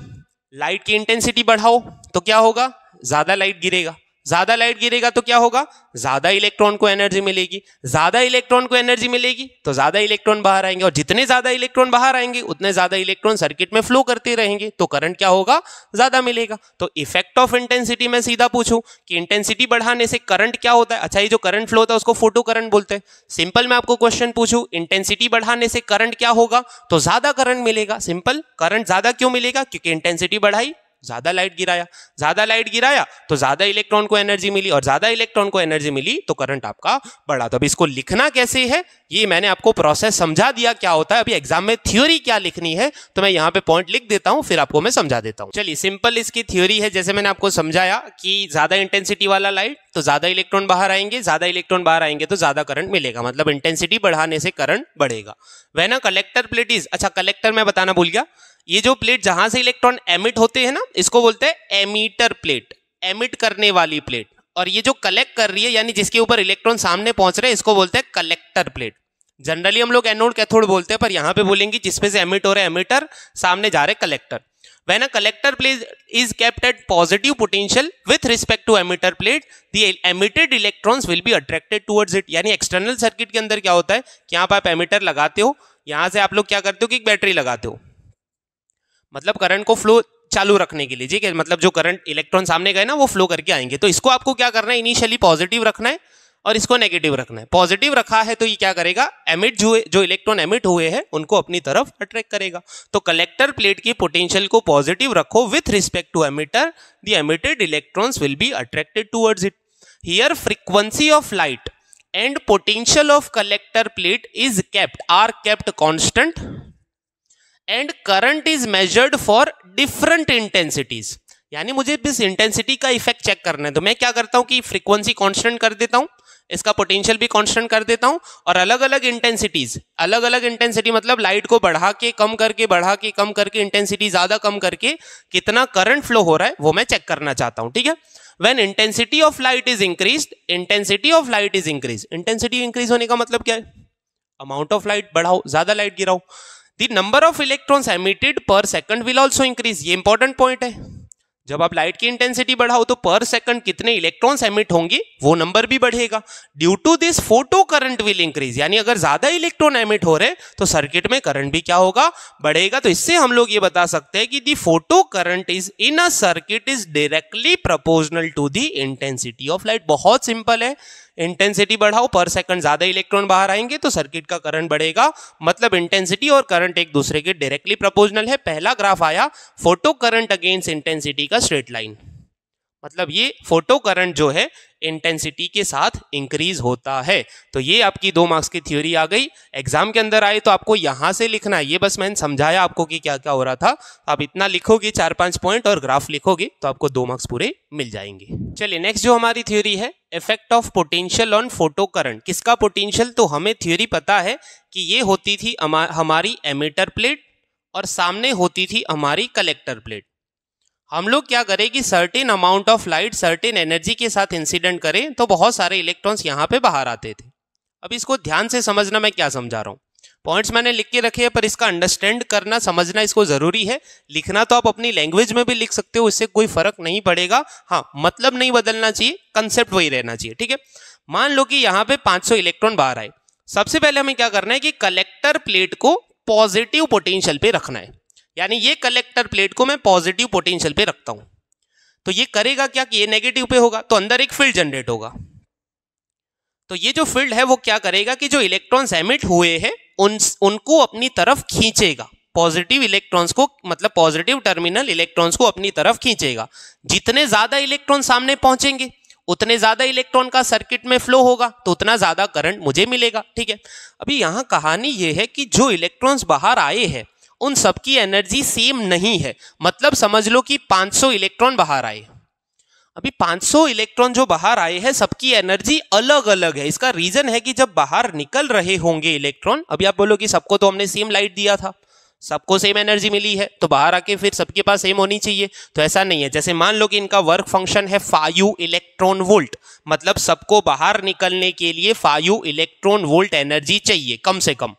Speaker 1: लाइट की इंटेंसिटी बढ़ाओ तो क्या होगा ज़्यादा लाइट गिरेगा ज्यादा लाइट गिरेगा तो क्या होगा ज्यादा इलेक्ट्रॉन को एनर्जी मिलेगी ज्यादा इलेक्ट्रॉन को एनर्जी मिलेगी तो ज्यादा इलेक्ट्रॉन बाहर आएंगे और जितने ज्यादा इलेक्ट्रॉन बाहर आएंगे उतने ज्यादा इलेक्ट्रॉन सर्किट में फ्लो करते रहेंगे तो करंट क्या होगा ज्यादा मिलेगा तो इफेक्ट ऑफ इंटेंसिटी में सीधा पूछू कि इंटेंसिटी बढ़ाने से करंट क्या होता है अच्छा ये जो करंट फ्लो होता है उसको फोटो करंट बोलते हैं सिंपल मैं आपको क्वेश्चन पूछू इंटेंसिटी बढ़ाने से करंट क्या होगा तो ज्यादा करंट मिलेगा सिंपल करंट ज्यादा क्यों मिलेगा क्योंकि इंटेंसिटी बढ़ाई ज्यादा लाइट गिराया ज्यादा लाइट गिराया तो ज्यादा इलेक्ट्रॉन को एनर्जी मिली और ज्यादा इलेक्ट्रॉन को एनर्जी मिली तो करंट आपका बढ़ा तो अब इसको लिखना कैसे है ये मैंने आपको प्रोसेस समझा दिया क्या होता है अभी एग्जाम में थ्योरी क्या लिखनी है तो मैं यहाँ पे पॉइंट लिख देता हूँ फिर आपको मैं समझा देता हूँ चलिए सिंपल इसकी थ्योरी है जैसे मैंने आपको समझाया कि ज्यादा इंटेंसिटी वाला लाइट तो ज्यादा इलेक्ट्रॉन बाहर आएंगे ज्यादा इलेक्ट्रॉन बाहर आएंगे तो ज्यादा करंट मिलेगा मतलब इंटेंसिटी बढ़ाने से करंट बढ़ेगा वह ना कलेक्टर प्लेट इज अच्छा कलेक्टर मैं बताना भूल गया ये जो प्लेट जहां से इलेक्ट्रॉन एमिट होते हैं ना इसको बोलते हैं एमिटर प्लेट एमिट करने वाली प्लेट और ये जो कलेक्ट कर रही है यानी जिसके ऊपर इलेक्ट्रॉन सामने पहुंच रहे हैं इसको बोलते हैं कलेक्टर प्लेट जनरली हम लोग एनोड कैथोड बोलते हैं पर यहां पे बोलेंगे जिसपे से एमिट हो रहे एमिटर सामने जा रहे collector when a collector plate is kept at positive potential with respect to emitter plate the emitted electrons will be attracted towards it यानी एक्सटर्नल सर्किट के अंदर क्या होता है कि यहाँ आप एमिटर लगाते हो यहाँ से आप लोग क्या करते हो कि एक बैटरी लगाते हो मतलब करंट को फ्लो चालू रखने के लिए ठीक है मतलब जो करंट इलेक्ट्रॉन सामने गए ना वो फ्लो करके आएंगे तो इसको आपको क्या करना है इनिशियली पॉजिटिव रखना है और इसको नेगेटिव रखना है पॉजिटिव रखा है तो ये क्या करेगा एमिट जो जो इलेक्ट्रॉन एमिट हुए हैं उनको अपनी तरफ अट्रैक्ट करेगा तो कलेक्टर प्लेट की पोटेंशियल को पॉजिटिव रखो with respect to emitter the emitted electrons will be attracted towards it here frequency of light and potential of collector plate is kept are kept constant and current is measured for different intensities यानी मुझे इस intensity का effect check करना है तो मैं क्या करता हूँ कि फ्रीक्वेंसी कांस्टेंट कर देता हूँ इसका पोटेंशियल भी कांस्टेंट कर देता हूँ और अलग अलग इंटेंसिटीज अलग अलग इंटेंसिटी मतलब लाइट को बढ़ा के कम करके बढ़ा के कम करके इंटेंसिटी ज्यादा कम करके कितना करंट फ्लो हो रहा है वो मैं चेक करना चाहता हूँ ठीक है when intensity of light is increase intensity of light is increase intensity increase होने का मतलब क्या है अमाउंट ऑफ लाइट बढ़ाओ ज्यादा लाइट गिराओ the number of electrons emitted per second will also increase ये इंपॉर्टेंट पॉइंट है जब आप लाइट की इंटेंसिटी बढ़ाओ तो पर सेकंड कितने इलेक्ट्रॉन्स एमिट होंगे वो नंबर भी बढ़ेगा due to this photo current will increase यानी अगर ज्यादा इलेक्ट्रॉन एमिट हो रहे तो सर्किट में करंट भी क्या होगा बढ़ेगा तो इससे हम लोग ये बता सकते हैं कि the photo current is in a circuit is directly proportional to the intensity of light बहुत सिंपल है इंटेंसिटी बढ़ाओ पर सेकंड ज्यादा इलेक्ट्रॉन बाहर आएंगे तो सर्किट का करंट बढ़ेगा मतलब इंटेंसिटी और करंट एक दूसरे के डायरेक्टली प्रपोजनल है पहला ग्राफ आया फोटो करंट अगेंस्ट इंटेंसिटी का स्ट्रेट लाइन मतलब ये फोटो करंट जो है इंटेंसिटी के साथ इंक्रीज होता है तो ये आपकी दो मार्क्स की थ्योरी आ गई एग्जाम के अंदर आए तो आपको यहाँ से लिखना है ये बस मैंने समझाया आपको कि क्या क्या हो रहा था आप इतना लिखोगे चार पांच पॉइंट और ग्राफ लिखोगे तो आपको दो मार्क्स पूरे मिल जाएंगे चलिए नेक्स्ट जो हमारी थ्योरी है effect of potential on photo current किसका पोटेंशियल तो हमें थ्योरी पता है कि ये होती थी हमारी एमिटर प्लेट और सामने होती थी हमारी कलेक्टर प्लेट हम लोग क्या करें कि certain amount of light certain energy के साथ इंसिडेंट करें तो बहुत सारे इलेक्ट्रॉन्स यहाँ पे बाहर आते थे अब इसको ध्यान से समझना मैं क्या समझा रहा हूँ पॉइंट्स मैंने लिख के रखे हैं पर इसका अंडरस्टैंड करना समझना इसको ज़रूरी है लिखना तो आप अपनी लैंग्वेज में भी लिख सकते हो इससे कोई फर्क नहीं पड़ेगा हाँ मतलब नहीं बदलना चाहिए कंसेप्ट वही रहना चाहिए ठीक है मान लो कि यहाँ पे 500 इलेक्ट्रॉन बाहर आए सबसे पहले हमें क्या करना है कि कलेक्टर प्लेट को पॉजिटिव पोटेंशियल पे रखना है यानी ये कलेक्टर प्लेट को मैं पॉजिटिव पोटेंशियल पे रखता हूं तो ये करेगा क्या कि ये नेगेटिव पे होगा तो अंदर एक फील्ड जनरेट होगा तो ये जो फील्ड है वो क्या करेगा कि जो इलेक्ट्रॉन्स एमिट हुए हैं उन उनको अपनी तरफ खींचेगा पॉजिटिव इलेक्ट्रॉन्स को मतलब पॉजिटिव टर्मिनल इलेक्ट्रॉन्स को अपनी तरफ खींचेगा जितने ज्यादा इलेक्ट्रॉन सामने पहुंचेंगे उतने ज्यादा इलेक्ट्रॉन का सर्किट में फ्लो होगा तो उतना ज्यादा करंट मुझे मिलेगा ठीक है अभी यहां कहानी यह है कि जो इलेक्ट्रॉन्स बाहर आए हैं उन सबकी एनर्जी सेम नहीं है मतलब समझ लो कि 500 इलेक्ट्रॉन बाहर आए अभी 500 इलेक्ट्रॉन जो बाहर आए हैं सबकी एनर्जी अलग अलग है इसका रीजन है कि जब बाहर निकल रहे होंगे इलेक्ट्रॉन अभी आप बोलो कि सबको तो हमने सेम लाइट दिया था सबको सेम एनर्जी मिली है तो बाहर आके फिर सबके पास सेम होनी चाहिए तो ऐसा नहीं है जैसे मान लो कि इनका वर्क फंक्शन है फाइव इलेक्ट्रॉन वोल्ट मतलब सबको बाहर निकलने के लिए फायु इलेक्ट्रॉन वोल्ट एनर्जी चाहिए कम से कम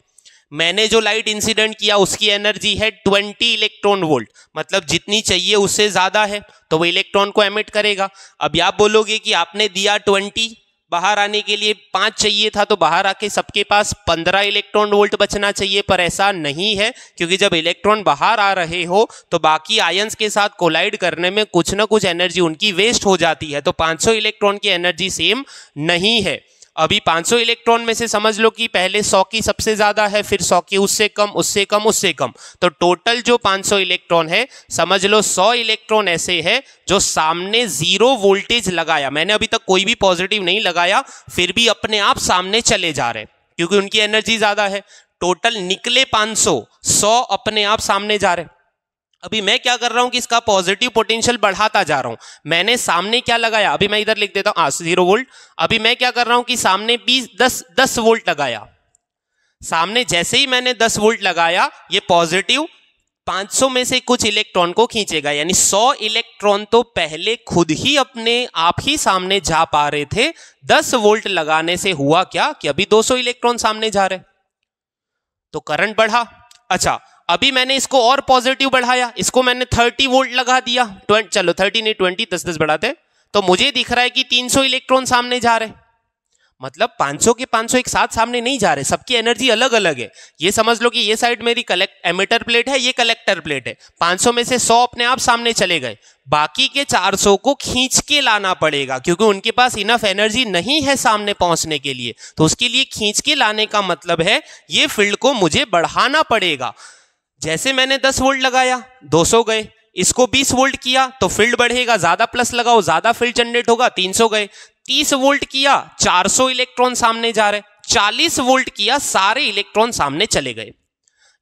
Speaker 1: मैंने जो लाइट इंसिडेंट किया उसकी एनर्जी है ट्वेंटी इलेक्ट्रॉन वोल्ट मतलब जितनी चाहिए उससे ज़्यादा है तो वो इलेक्ट्रॉन को एमिट करेगा अब आप बोलोगे कि आपने दिया ट्वेंटी बाहर आने के लिए पाँच चाहिए था तो बाहर आके सबके पास पंद्रह इलेक्ट्रॉन वोल्ट बचना चाहिए पर ऐसा नहीं है क्योंकि जब इलेक्ट्रॉन बाहर आ रहे हो तो बाकी आयंस के साथ कोलाइड करने में कुछ ना कुछ एनर्जी उनकी वेस्ट हो जाती है तो 500 इलेक्ट्रॉन की एनर्जी सेम नहीं है अभी 500 इलेक्ट्रॉन में से समझ लो कि पहले 100 की सबसे ज़्यादा है फिर 100 की उससे कम उससे कम उससे कम तो टोटल जो 500 इलेक्ट्रॉन है समझ लो 100 इलेक्ट्रॉन ऐसे हैं जो सामने ज़ीरो वोल्टेज लगाया मैंने अभी तक कोई भी पॉजिटिव नहीं लगाया फिर भी अपने आप सामने चले जा रहे क्योंकि उनकी एनर्जी ज़्यादा है टोटल निकले पांच सौ अपने आप सामने जा रहे अभी मैं क्या कर रहा हूं कि इसका पॉजिटिव पोटेंशियल बढ़ाता जा रहा हूं मैंने सामने क्या लगाया अभी मैं इधर लिख देता हूं जीरो हाँ, वोल्ट अभी मैं क्या कर रहा हूं कि सामने बीस दस दस वोल्ट लगाया सामने जैसे ही मैंने दस वोल्ट लगाया ये पॉजिटिव 500 में से कुछ इलेक्ट्रॉन को खींचेगा यानी 100 इलेक्ट्रॉन तो पहले खुद ही अपने आप ही सामने जा पा रहे थे 10 वोल्ट लगाने से हुआ क्या कि अभी 200 इलेक्ट्रॉन सामने जा रहे तो करंट बढ़ा अच्छा अभी मैंने इसको और पॉजिटिव बढ़ाया इसको मैंने थर्टी वोल्ट लगा दिया ट्वेंट चलो थर्टी नहीं ट्वेंटी दस दस बढ़ाते तो मुझे दिख रहा है कि तीन सौ इलेक्ट्रॉन सामने जा रहे मतलब 500 के 500 एक साथ सामने नहीं जा रहे सबकी एनर्जी अलग अलग है ये समझ लो कि ये साइड मेरी कलेक्ट एमिटर प्लेट है ये कलेक्टर प्लेट है 500 में से 100 अपने आप सामने चले गए बाकी के 400 को खींच के लाना पड़ेगा क्योंकि उनके पास इनफ एनर्जी नहीं है सामने पहुंचने के लिए तो उसके लिए खींच के लाने का मतलब है ये फील्ड को मुझे बढ़ाना पड़ेगा जैसे मैंने 10 वोल्ट लगाया 200 गए इसको 20 वोल्ट किया तो फील्ड बढ़ेगा ज्यादा प्लस लगाओ ज्यादा फील्ड जनरेट होगा 300 गए 30 वोल्ट किया 400 इलेक्ट्रॉन सामने जा रहे 40 वोल्ट किया सारे इलेक्ट्रॉन सामने चले गए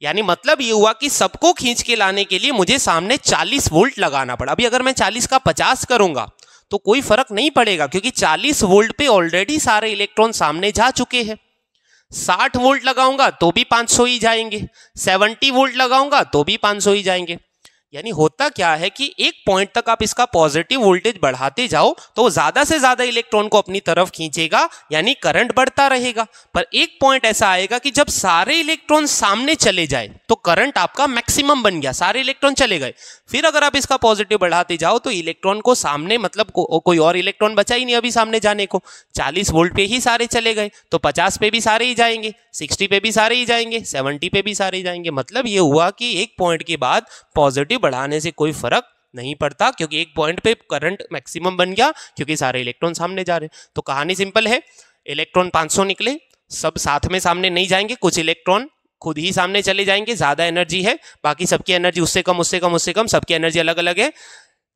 Speaker 1: यानी मतलब ये हुआ कि सबको खींच के लाने के लिए मुझे सामने 40 वोल्ट लगाना पड़ा अभी अगर मैं 40 का 50 करूंगा तो कोई फर्क नहीं पड़ेगा क्योंकि 40 वोल्ट पे ऑलरेडी सारे इलेक्ट्रॉन सामने जा चुके हैं साठ वोल्ट लगाऊंगा तो भी पांच सौ ही जाएंगे सेवेंटी वोल्ट लगाऊंगा तो भी पांच सौ ही जाएंगे यानी होता क्या है कि एक पॉइंट तक आप इसका पॉजिटिव वोल्टेज बढ़ाते जाओ तो ज्यादा से ज्यादा इलेक्ट्रॉन को अपनी तरफ खींचेगा यानी करंट बढ़ता रहेगा पर एक पॉइंट ऐसा आएगा कि जब सारे इलेक्ट्रॉन सामने चले जाए तो करंट आपका मैक्सिमम बन गया सारे इलेक्ट्रॉन चले गए फिर अगर आप इसका पॉजिटिव बढ़ाते जाओ तो इलेक्ट्रॉन को सामने मतलब को, कोई और इलेक्ट्रॉन बचा ही नहीं अभी सामने जाने को चालीस वोल्ट पे ही सारे चले गए तो पचास पे भी सारे ही जाएंगे सिक्सटी पे भी सारे ही जाएंगे सेवेंटी पे भी सारे ही जाएंगे मतलब ये हुआ कि एक पॉइंट के बाद पॉजिटिव बढ़ाने से कोई फर्क नहीं पड़ता क्योंकि एक पॉइंट पे करंट मैक्सिमम बन गया क्योंकि सारे इलेक्ट्रॉन सामने जा रहे हैं तो कहानी सिंपल है इलेक्ट्रॉन सौ निकले सब साथ में सामने नहीं जाएंगे कुछ इलेक्ट्रॉन खुद ही सामने चले जाएंगे ज़्यादा एनर्जी है बाकी सबकी एनर्जी उससे कम उससे कम उससे कम सबकी एनर्जी अलग अलग है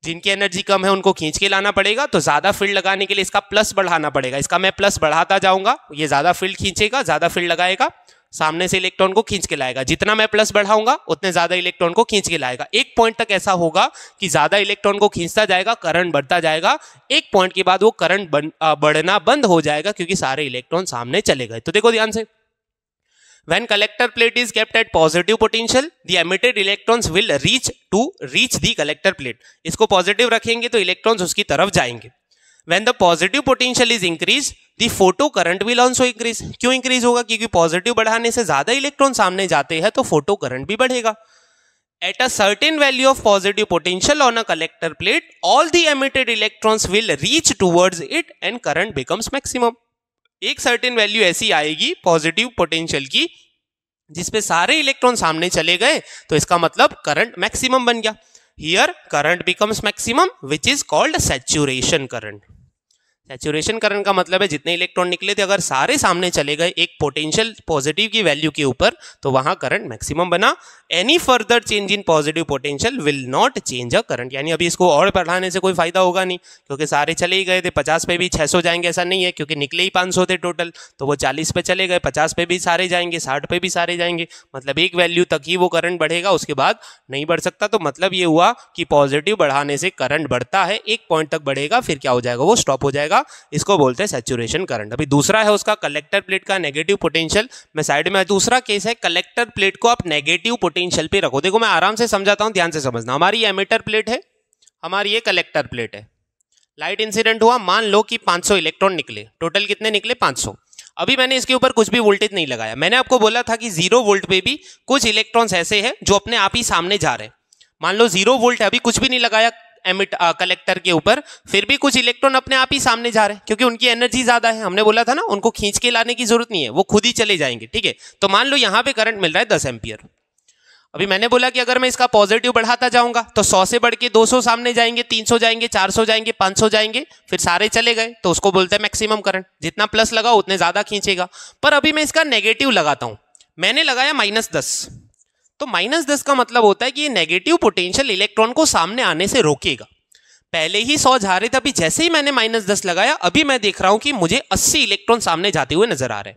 Speaker 1: जिनकी एनर्जी कम है उनको खींच के लाना पड़ेगा तो ज़्यादा फील्ड लगाने के लिए इसका प्लस बढ़ाना पड़ेगा इसका मैं प्लस बढ़ाता जाऊंगा ये ज़्यादा फील्ड खींचेगा ज़्यादा फील्ड लगाएगा सामने से इलेक्ट्रॉन को खींच के लाएगा जितना मैं प्लस बढ़ाऊंगा उतने ज़्यादा इलेक्ट्रॉन को खींच के लाएगा एक पॉइंट तक ऐसा होगा कि ज़्यादा इलेक्ट्रॉन को खींचता जाएगा करंट बढ़ता जाएगा एक पॉइंट के बाद वो करंट बढ़ना बंद हो जाएगा क्योंकि सारे इलेक्ट्रॉन सामने चले गए तो देखो ध्यान से when collector plate is kept at positive potential the emitted electrons will reach to reach the collector plate इसको positive रखेंगे तो electrons उसकी तरफ जाएंगे when the positive potential is increased the photo current will also increase क्यों increase होगा क्योंकि positive बढ़ाने से ज्यादा electron सामने जाते हैं तो photo current भी बढ़ेगा at a certain value of positive potential on a collector plate all the emitted electrons will reach towards it and current becomes maximum एक सर्टेन वैल्यू ऐसी आएगी पॉजिटिव पोटेंशियल की जिसपे सारे इलेक्ट्रॉन सामने चले गए तो इसका मतलब करंट मैक्सिमम बन गया here current becomes maximum which is called saturation current saturation current का मतलब है जितने इलेक्ट्रॉन निकले थे अगर सारे सामने चले गए एक पोटेंशियल पॉजिटिव की वैल्यू के ऊपर तो वहां करंट मैक्सिमम बना any further change in positive potential will not change a current यानी अभी इसको और बढ़ाने से कोई फायदा होगा नहीं क्योंकि सारे चले ही गए थे पचास पे भी छह जाएंगे ऐसा नहीं है क्योंकि निकले ही पाँच थे टोटल तो वो चालीस पे चले गए पचास पे भी सारे जाएंगे साठ पे भी सारे जाएंगे मतलब एक वैल्यू तक ही वो करंट बढ़ेगा उसके बाद नहीं बढ़ सकता तो मतलब ये हुआ कि पॉजिटिव बढ़ाने से करंट बढ़ता है एक पॉइंट तक बढ़ेगा फिर क्या हो जाएगा वो स्टॉप हो जाएगा जाएगा इसको बोलते हैं सेचुरेशन करंट अभी दूसरा है उसका कलेक्टर प्लेट का नेगेटिव पोटेंशियल मैं साइड में दूसरा केस है कलेक्टर प्लेट को आप नेगेटिव पोटेंशियल पे रखो देखो मैं आराम से समझाता हूँ ध्यान से समझना हमारी एमिटर प्लेट है हमारी ये कलेक्टर प्लेट है लाइट इंसिडेंट हुआ मान लो कि 500 इलेक्ट्रॉन निकले टोटल कितने निकले 500 अभी मैंने इसके ऊपर कुछ भी वोल्टेज नहीं लगाया मैंने आपको बोला था कि जीरो वोल्ट पे भी कुछ इलेक्ट्रॉन्स ऐसे हैं जो अपने आप ही सामने जा रहे हैं मान लो जीरो वोल्ट है अभी कुछ भी नहीं लगाया एमिट कलेक्टर uh, के ऊपर फिर भी कुछ इलेक्ट्रॉन अपने आप ही सामने जा रहे हैं क्योंकि उनकी एनर्जी ज्यादा है हमने बोला था ना उनको खींच के लाने की जरूरत नहीं है वो खुद ही चले जाएंगे ठीक है तो मान लो यहाँ पे करंट मिल रहा है दस एम्पियर अभी मैंने बोला कि अगर मैं इसका पॉजिटिव बढ़ाता जाऊंगा तो सौ से बढ़ के सौ सामने जाएंगे सौ जाएंगे सौ जाएंगे सौ जाएंगे फिर सारे चले गए तो उसको बोलते हैं मैक्सिमम करंट जितना प्लस लगा उतने ज्यादा खींचेगा पर अभी मैं इसका नेगेटिव लगाता हूं मैंने लगाया माइनस दस तो माइनस दस का मतलब होता है कि ये नेगेटिव पोटेंशियल इलेक्ट्रॉन को सामने आने से रोकेगा पहले ही सौ जा रहे थे अभी जैसे ही मैंने माइनस दस लगाया अभी मैं देख रहा हूं कि मुझे अस्सी इलेक्ट्रॉन सामने जाते हुए नजर आ रहे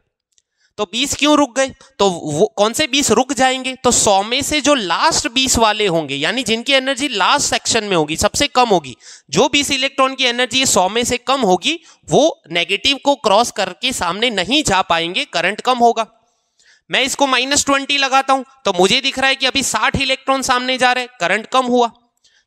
Speaker 1: तो बीस क्यों रुक गए तो वो कौन से बीस रुक जाएंगे तो सौ में से जो लास्ट बीस वाले होंगे यानी जिनकी एनर्जी लास्ट सेक्शन में होगी सबसे कम होगी जो बीस इलेक्ट्रॉन की एनर्जी सौ में से कम होगी वो नेगेटिव को क्रॉस करके सामने नहीं जा पाएंगे करंट कम होगा मैं इसको माइनस ट्वेंटी लगाता हूं तो मुझे दिख रहा है कि अभी साठ इलेक्ट्रॉन सामने जा रहे हैं करंट कम हुआ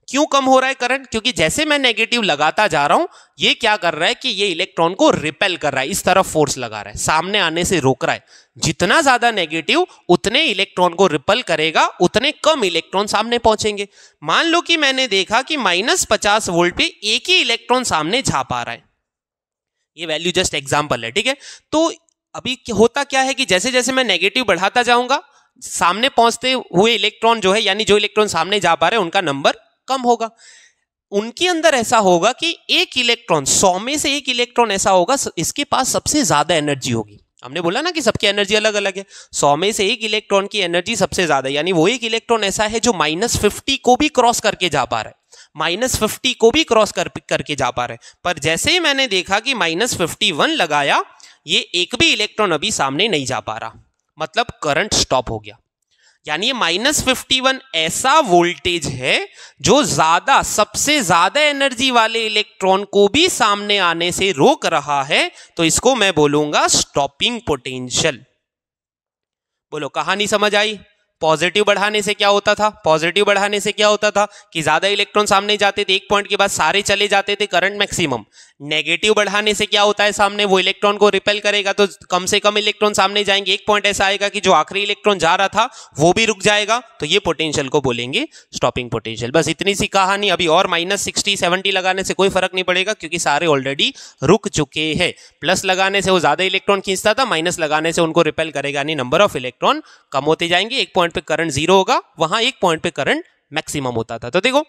Speaker 1: क्यों कम हो रहा है करंट क्योंकि जैसे मैं नेगेटिव लगाता जा रहा हूं ये क्या कर रहा है कि ये इलेक्ट्रॉन को रिपेल कर रहा है इस तरफ फोर्स लगा रहा है सामने आने से रोक रहा है जितना ज्यादा नेगेटिव उतने इलेक्ट्रॉन को रिपेल करेगा उतने कम इलेक्ट्रॉन सामने पहुंचेंगे मान लो कि मैंने देखा कि माइनस पचास वोल्ट पे एक ही इलेक्ट्रॉन सामने झा पा रहा है ये वैल्यू जस्ट एग्जाम्पल है ठीक है तो अभी होता क्या है कि जैसे जैसे मैं नेगेटिव बढ़ाता जाऊंगा सामने पहुंचते हुए इलेक्ट्रॉन जो है यानी जो इलेक्ट्रॉन सामने जा पा रहे हैं उनका नंबर कम होगा उनके अंदर ऐसा होगा कि एक इलेक्ट्रॉन सौ में से एक इलेक्ट्रॉन ऐसा होगा इसके पास सबसे ज्यादा एनर्जी होगी हमने बोला ना कि सबकी एनर्जी अलग अलग है सौ में से एक इलेक्ट्रॉन की एनर्जी सबसे ज्यादा यानी वो एक इलेक्ट्रॉन ऐसा है जो माइनस फिफ्टी को भी क्रॉस करके जा पा रहा है माइनस फिफ्टी को भी क्रॉस कर, करके जा पा रहे हैं पर जैसे ही मैंने देखा कि माइनस फिफ्टी वन लगाया ये एक भी इलेक्ट्रॉन अभी सामने नहीं जा पा रहा मतलब करंट स्टॉप हो गया यानी माइनस फिफ्टी वन ऐसा वोल्टेज है जो ज्यादा सबसे ज्यादा एनर्जी वाले इलेक्ट्रॉन को भी सामने आने से रोक रहा है तो इसको मैं बोलूंगा स्टॉपिंग पोटेंशियल बोलो कहानी समझ आई पॉजिटिव बढ़ाने से क्या होता था पॉजिटिव बढ़ाने से क्या होता था कि ज्यादा इलेक्ट्रॉन सामने जाते थे एक पॉइंट के बाद सारे चले जाते थे करंट मैक्सिमम नेगेटिव बढ़ाने से क्या होता है सामने वो इलेक्ट्रॉन को रिपेल करेगा तो कम से कम इलेक्ट्रॉन सामने जाएंगे एक पॉइंट ऐसा आएगा कि जो आखिरी इलेक्ट्रॉन जा रहा था वो भी रुक जाएगा तो ये पोटेंशियल को बोलेंगे स्टॉपिंग पोटेंशियल बस इतनी सी कहानी अभी और माइनस सिक्सटी सेवेंटी लगाने से कोई फर्क नहीं पड़ेगा क्योंकि सारे ऑलरेडी रुक चुके हैं प्लस लगाने से वो ज्यादा इलेक्ट्रॉन खींचता था माइनस लगाने से उनको रिपेल करेगा यानी नंबर ऑफ इलेक्ट्रॉन कम होते जाएंगे एक पॉइंट पे करंट जीरो होगा वहां एक पॉइंट पे करंट मैक्सिमम होता था तो देखो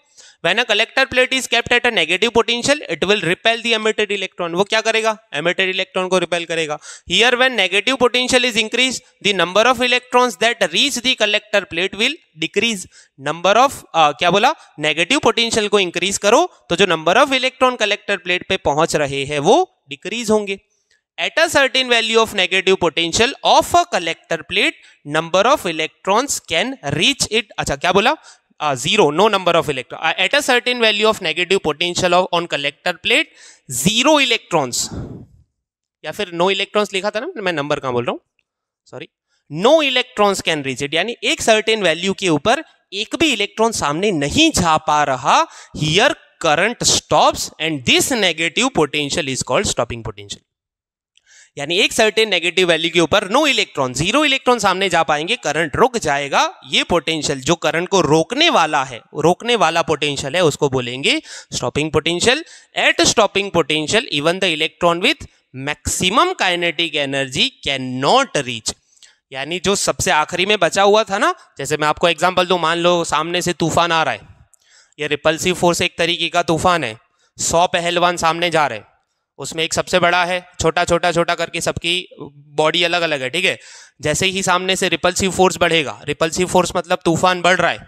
Speaker 1: when a collector plate is kept at a negative potential it will repel the emitted electron वो क्या करेगा एमिटेड इलेक्ट्रॉन को रिपेल करेगा here when negative potential is increase the number of electrons that reach the collector plate will decrease number of क्या बोला negative potential को increase करो तो जो number of electron collector plate पे पहुंच रहे हैं वो डिक्रीज होंगे at a certain value of negative potential of a collector plate number of electrons can reach it अच्छा क्या बोला zero no number of electron at a certain value of negative potential of on collector plate zero electrons या फिर no no electrons लिखा था ना मैं number कहाँ बोल रहा हूं sorry no electrons can reach it यानी एक सर्टेन वैल्यू के ऊपर एक भी इलेक्ट्रॉन सामने नहीं जा पा रहा here current stops and this negative potential is called stopping potential यानी एक सर्टेन नेगेटिव वैल्यू के ऊपर नो इलेक्ट्रॉन जीरो इलेक्ट्रॉन सामने जा पाएंगे करंट रुक जाएगा ये पोटेंशियल जो करंट को रोकने वाला है रोकने वाला पोटेंशियल है उसको बोलेंगे stopping potential at stopping potential even the electron with maximum kinetic energy can not reach यानी जो सबसे आखिरी में बचा हुआ था ना जैसे मैं आपको एग्जाम्पल दू मान लो सामने से तूफान आ रहा है यह रिपल्सिव फोर्स एक तरीके का तूफान है सौ पहलवान सामने जा रहे हैं उसमें एक सबसे बड़ा है छोटा छोटा छोटा करके सबकी बॉडी अलग अलग है ठीक है जैसे ही सामने से रिपल्सिव फोर्स बढ़ेगा रिपल्सिव फोर्स मतलब तूफान बढ़ रहा है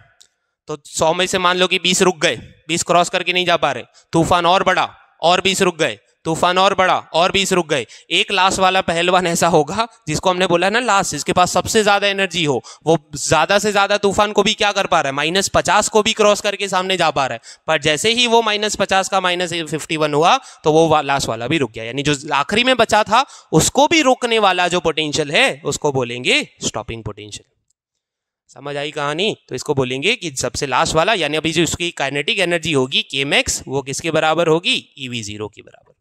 Speaker 1: तो सौ में से मान लो कि बीस रुक गए बीस क्रॉस करके नहीं जा पा रहे तूफान और बढ़ा और बीस रुक गए तूफान और बड़ा और बीस रुक गए एक लाश वाला पहलवान ऐसा होगा जिसको हमने बोला ना लाश जिसके पास सबसे ज्यादा एनर्जी हो वो ज्यादा से ज्यादा तूफान को भी क्या कर पा रहा है माइनस पचास को भी क्रॉस करके सामने जा पा रहा है पर जैसे ही वो माइनस पचास का माइनस फिफ्टी वन हुआ तो वो वा, लाश वाला भी रुक गया यानी जो आखिरी में बचा था उसको भी रोकने वाला जो पोटेंशियल है उसको बोलेंगे स्टॉपिंग पोटेंशियल समझ आई कहानी तो इसको बोलेंगे कि सबसे लास्ट वाला यानी अभी जो उसकी काइनेटिक एनर्जी होगी के मैक्स वो किसके बराबर होगी ईवी e जीरो के बराबर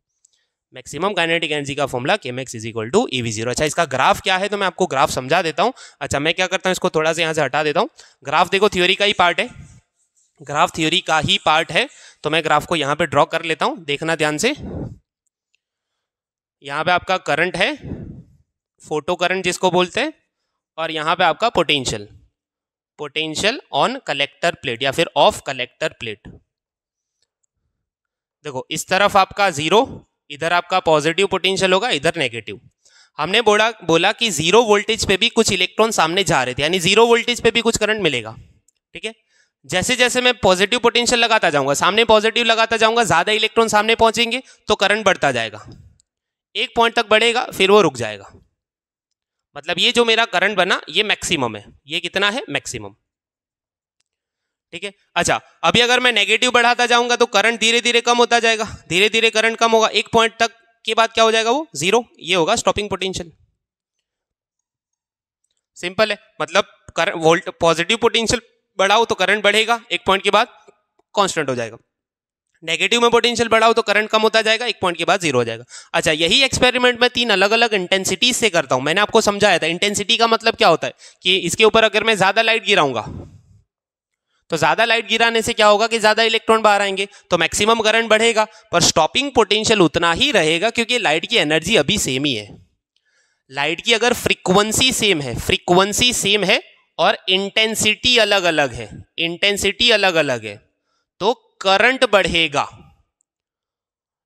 Speaker 1: मैक्सिमम काइनेटिक एनर्जी का formula K max is equal to E V zero अच्छा इसका ग्राफ क्या है तो मैं आपको ग्राफ समझा देता हूँ अच्छा मैं क्या करता हूँ इसको थोड़ा सा यहाँ से हटा देता हूँ ग्राफ देखो थ्योरी का ही पार्ट है ग्राफ थ्योरी का ही पार्ट है तो मैं ग्राफ को यहाँ पे ड्रॉ कर लेता हूँ देखना ध्यान से यहाँ पे आपका करंट है फोटो करंट जिसको बोलते हैं और यहाँ पे आपका potential potential on collector plate या फिर ऑफ कलेक्टर प्लेट देखो इस तरफ आपका जीरो इधर आपका पॉजिटिव पोटेंशियल होगा इधर नेगेटिव हमने बोला बोला कि जीरो वोल्टेज पे भी कुछ इलेक्ट्रॉन सामने जा रहे थे यानी जीरो वोल्टेज पे भी कुछ करंट मिलेगा ठीक है जैसे जैसे मैं पॉजिटिव पोटेंशियल लगाता जाऊंगा सामने पॉजिटिव लगाता जाऊंगा ज्यादा इलेक्ट्रॉन सामने पहुंचेंगे तो करंट बढ़ता जाएगा एक पॉइंट तक बढ़ेगा फिर वो रुक जाएगा मतलब ये जो मेरा करंट बना ये मैक्सिमम है ये कितना है मैक्सिमम ठीक है अच्छा अभी अगर मैं नेगेटिव बढ़ाता जाऊंगा तो करंट धीरे धीरे कम होता जाएगा धीरे धीरे करंट कम होगा एक पॉइंट तक के बाद क्या हो जाएगा वो जीरो ये होगा स्टॉपिंग पोटेंशियल सिंपल है मतलब वोल्ट पॉजिटिव पोटेंशियल बढ़ाओ तो करंट बढ़ेगा एक पॉइंट के बाद कांस्टेंट हो जाएगा नेगेटिव में पोटेंशियल बढ़ाओ तो करंट कम होता जाएगा एक पॉइंट के बाद जीरो हो जाएगा अच्छा यही एक्सपेरिमेंट मैं तीन अलग अलग इंटेंसिटीज से करता हूं मैंने आपको समझाया था इंटेंसिटी का मतलब क्या होता है कि इसके ऊपर अगर मैं ज्यादा लाइट गिराऊंगा तो ज्यादा लाइट गिराने से क्या होगा कि ज्यादा इलेक्ट्रॉन बाहर आएंगे तो मैक्सिमम करंट बढ़ेगा पर स्टॉपिंग पोटेंशियल उतना ही रहेगा क्योंकि लाइट की एनर्जी अभी सेम ही है लाइट की अगर फ्रीक्वेंसी सेम है फ्रीक्वेंसी सेम है और इंटेंसिटी अलग अलग है इंटेंसिटी अलग अलग है तो करंट बढ़ेगा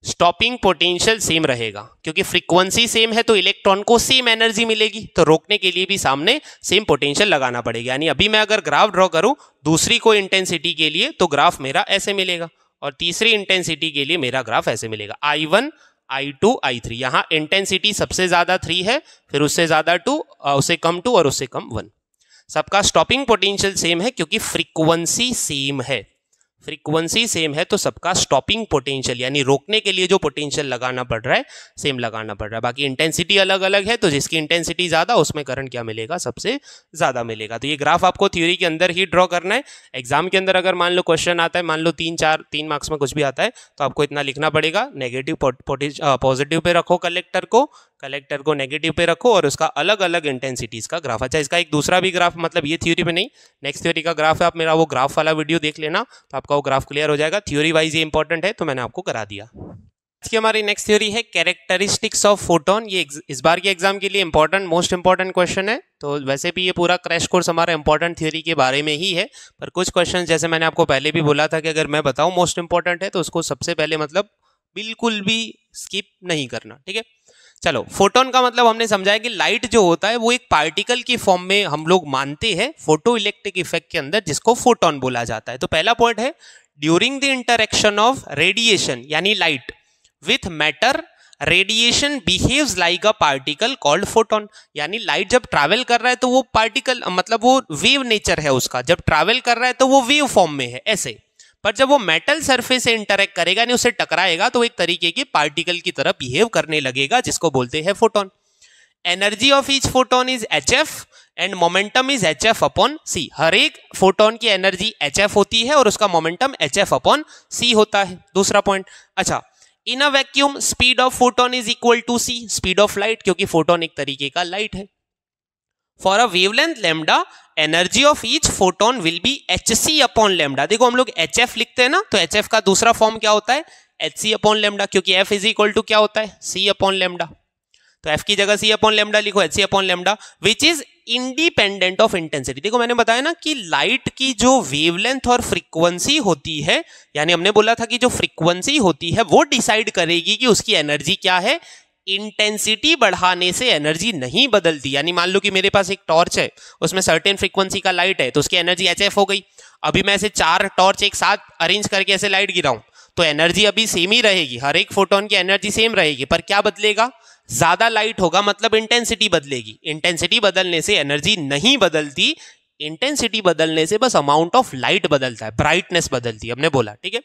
Speaker 1: स्टॉपिंग पोटेंशियल सेम रहेगा क्योंकि फ्रीक्वेंसी सेम है तो इलेक्ट्रॉन को सेम एनर्जी मिलेगी तो रोकने के लिए भी सामने सेम पोटेंशियल लगाना पड़ेगा यानी अभी मैं अगर ग्राफ ड्रॉ करूं दूसरी को इंटेंसिटी के लिए तो ग्राफ मेरा ऐसे मिलेगा और तीसरी इंटेंसिटी के लिए मेरा ग्राफ ऐसे मिलेगा I one I two I three यहाँ इंटेंसिटी सबसे ज़्यादा थ्री है फिर उससे ज़्यादा टू उससे कम टू और उससे कम वन सबका स्टॉपिंग पोटेंशियल सेम है क्योंकि फ्रीक्वेंसी सेम है फ्रीक्वेंसी सेम है तो सबका स्टॉपिंग पोटेंशियल यानी रोकने के लिए जो पोटेंशियल लगाना पड़ रहा है सेम लगाना पड़ रहा है बाकी इंटेंसिटी अलग अलग है तो जिसकी इंटेंसिटी ज़्यादा उसमें करंट क्या मिलेगा सबसे ज़्यादा मिलेगा तो ये ग्राफ आपको थ्योरी के अंदर ही ड्रॉ करना है एग्जाम के अंदर अगर मान लो क्वेश्चन आता है मान लो तीन चार तीन मार्क्स में कुछ भी आता है तो आपको इतना लिखना पड़ेगा नेगेटिव पॉजिटिव uh, पे रखो कलेक्टर को कलेक्टर को नेगेटिव पे रखो और उसका अलग अलग इंटेंसिटीज़ का ग्राफ अच्छा इसका एक दूसरा भी ग्राफ मतलब ये थ्योरी में नहीं नेक्स्ट थ्योरी का ग्राफ है आप मेरा वो ग्राफ वाला वीडियो देख लेना तो आपका वो ग्राफ क्लियर हो जाएगा थ्योरी वाइज ये इंपॉर्टेंट है तो मैंने आपको करा दिया आज की हमारी नेक्स्ट थ्योरी है कैरेक्टरिस्टिक्स ऑफ फोटोन ये इस बार के एग्जाम के लिए इंपॉर्टेंट मोस्ट इंपॉर्टेंट क्वेश्चन है तो वैसे भी ये पूरा क्रैश कोर्स हमारा इंपॉर्टेंट थ्योरी के बारे में ही है पर कुछ क्वेश्चन जैसे मैंने आपको पहले भी बोला था कि अगर मैं बताऊँ मोस्ट इंपॉर्टेंट है तो उसको सबसे पहले मतलब बिल्कुल भी स्किप नहीं करना ठीक है चलो फोटोन का मतलब हमने समझाया कि लाइट जो होता है वो एक पार्टिकल की फॉर्म में हम लोग मानते हैं फोटो इलेक्ट्रिक इफेक्ट के अंदर जिसको फोटोन बोला जाता है तो पहला पॉइंट है during the interaction of radiation यानी light with matter radiation behaves like a particle called photon यानी लाइट जब ट्रैवल कर रहा है तो वो पार्टिकल मतलब वो वेव नेचर है उसका जब ट्रैवल कर रहा है तो वो वेव फॉर्म में है ऐसे पर जब वो मेटल सरफेस से इंटरेक्ट करेगा यानी उसे टकराएगा तो एक तरीके की पार्टिकल की तरह बिहेव करने लगेगा जिसको बोलते हैं photon energy of each photon is H F and momentum is H F upon C हर एक फोटोन की एनर्जी एच एफ होती है और उसका momentum H F upon C होता है दूसरा पॉइंट अच्छा in a vacuum speed of photon is equal to C speed of light क्योंकि फोटोन एक तरीके का लाइट है for a wavelength lambda energy of each photon will be H C upon lambda देखो हम लोग एच एफ लिखते हैं ना तो एच एफ का दूसरा फॉर्म क्या होता है एच सी अपॉन लेमडा क्योंकि एफ इज इक्वल टू क्या होता है सी अपॉन लेमडा तो एफ की जगह सी अपॉन लेमडा लिखो H C upon lambda which is independent of intensity देखो मैंने बताया ना कि लाइट की जो वेवलेंथ और फ्रीक्वेंसी होती है यानी हमने बोला था कि जो फ्रीक्वेंसी होती है वो डिसाइड करेगी कि उसकी एनर्जी क्या है इंटेंसिटी बढ़ाने से एनर्जी नहीं बदलती यानी मान लो कि मेरे पास एक टॉर्च है उसमें सर्टेन फ्रीक्वेंसी का लाइट है तो उसकी एनर्जी एच हो गई अभी मैं ऐसे चार टॉर्च एक साथ अरेंज करके ऐसे लाइट गिराऊं तो एनर्जी अभी सेम ही रहेगी हर एक फोटोन की एनर्जी सेम रहेगी पर क्या बदलेगा ज्यादा लाइट होगा मतलब इंटेंसिटी बदलेगी इंटेंसिटी बदलने से एनर्जी नहीं बदलती इंटेंसिटी बदलने से बस अमाउंट ऑफ लाइट बदलता है ब्राइटनेस बदलती है हमने बोला ठीक है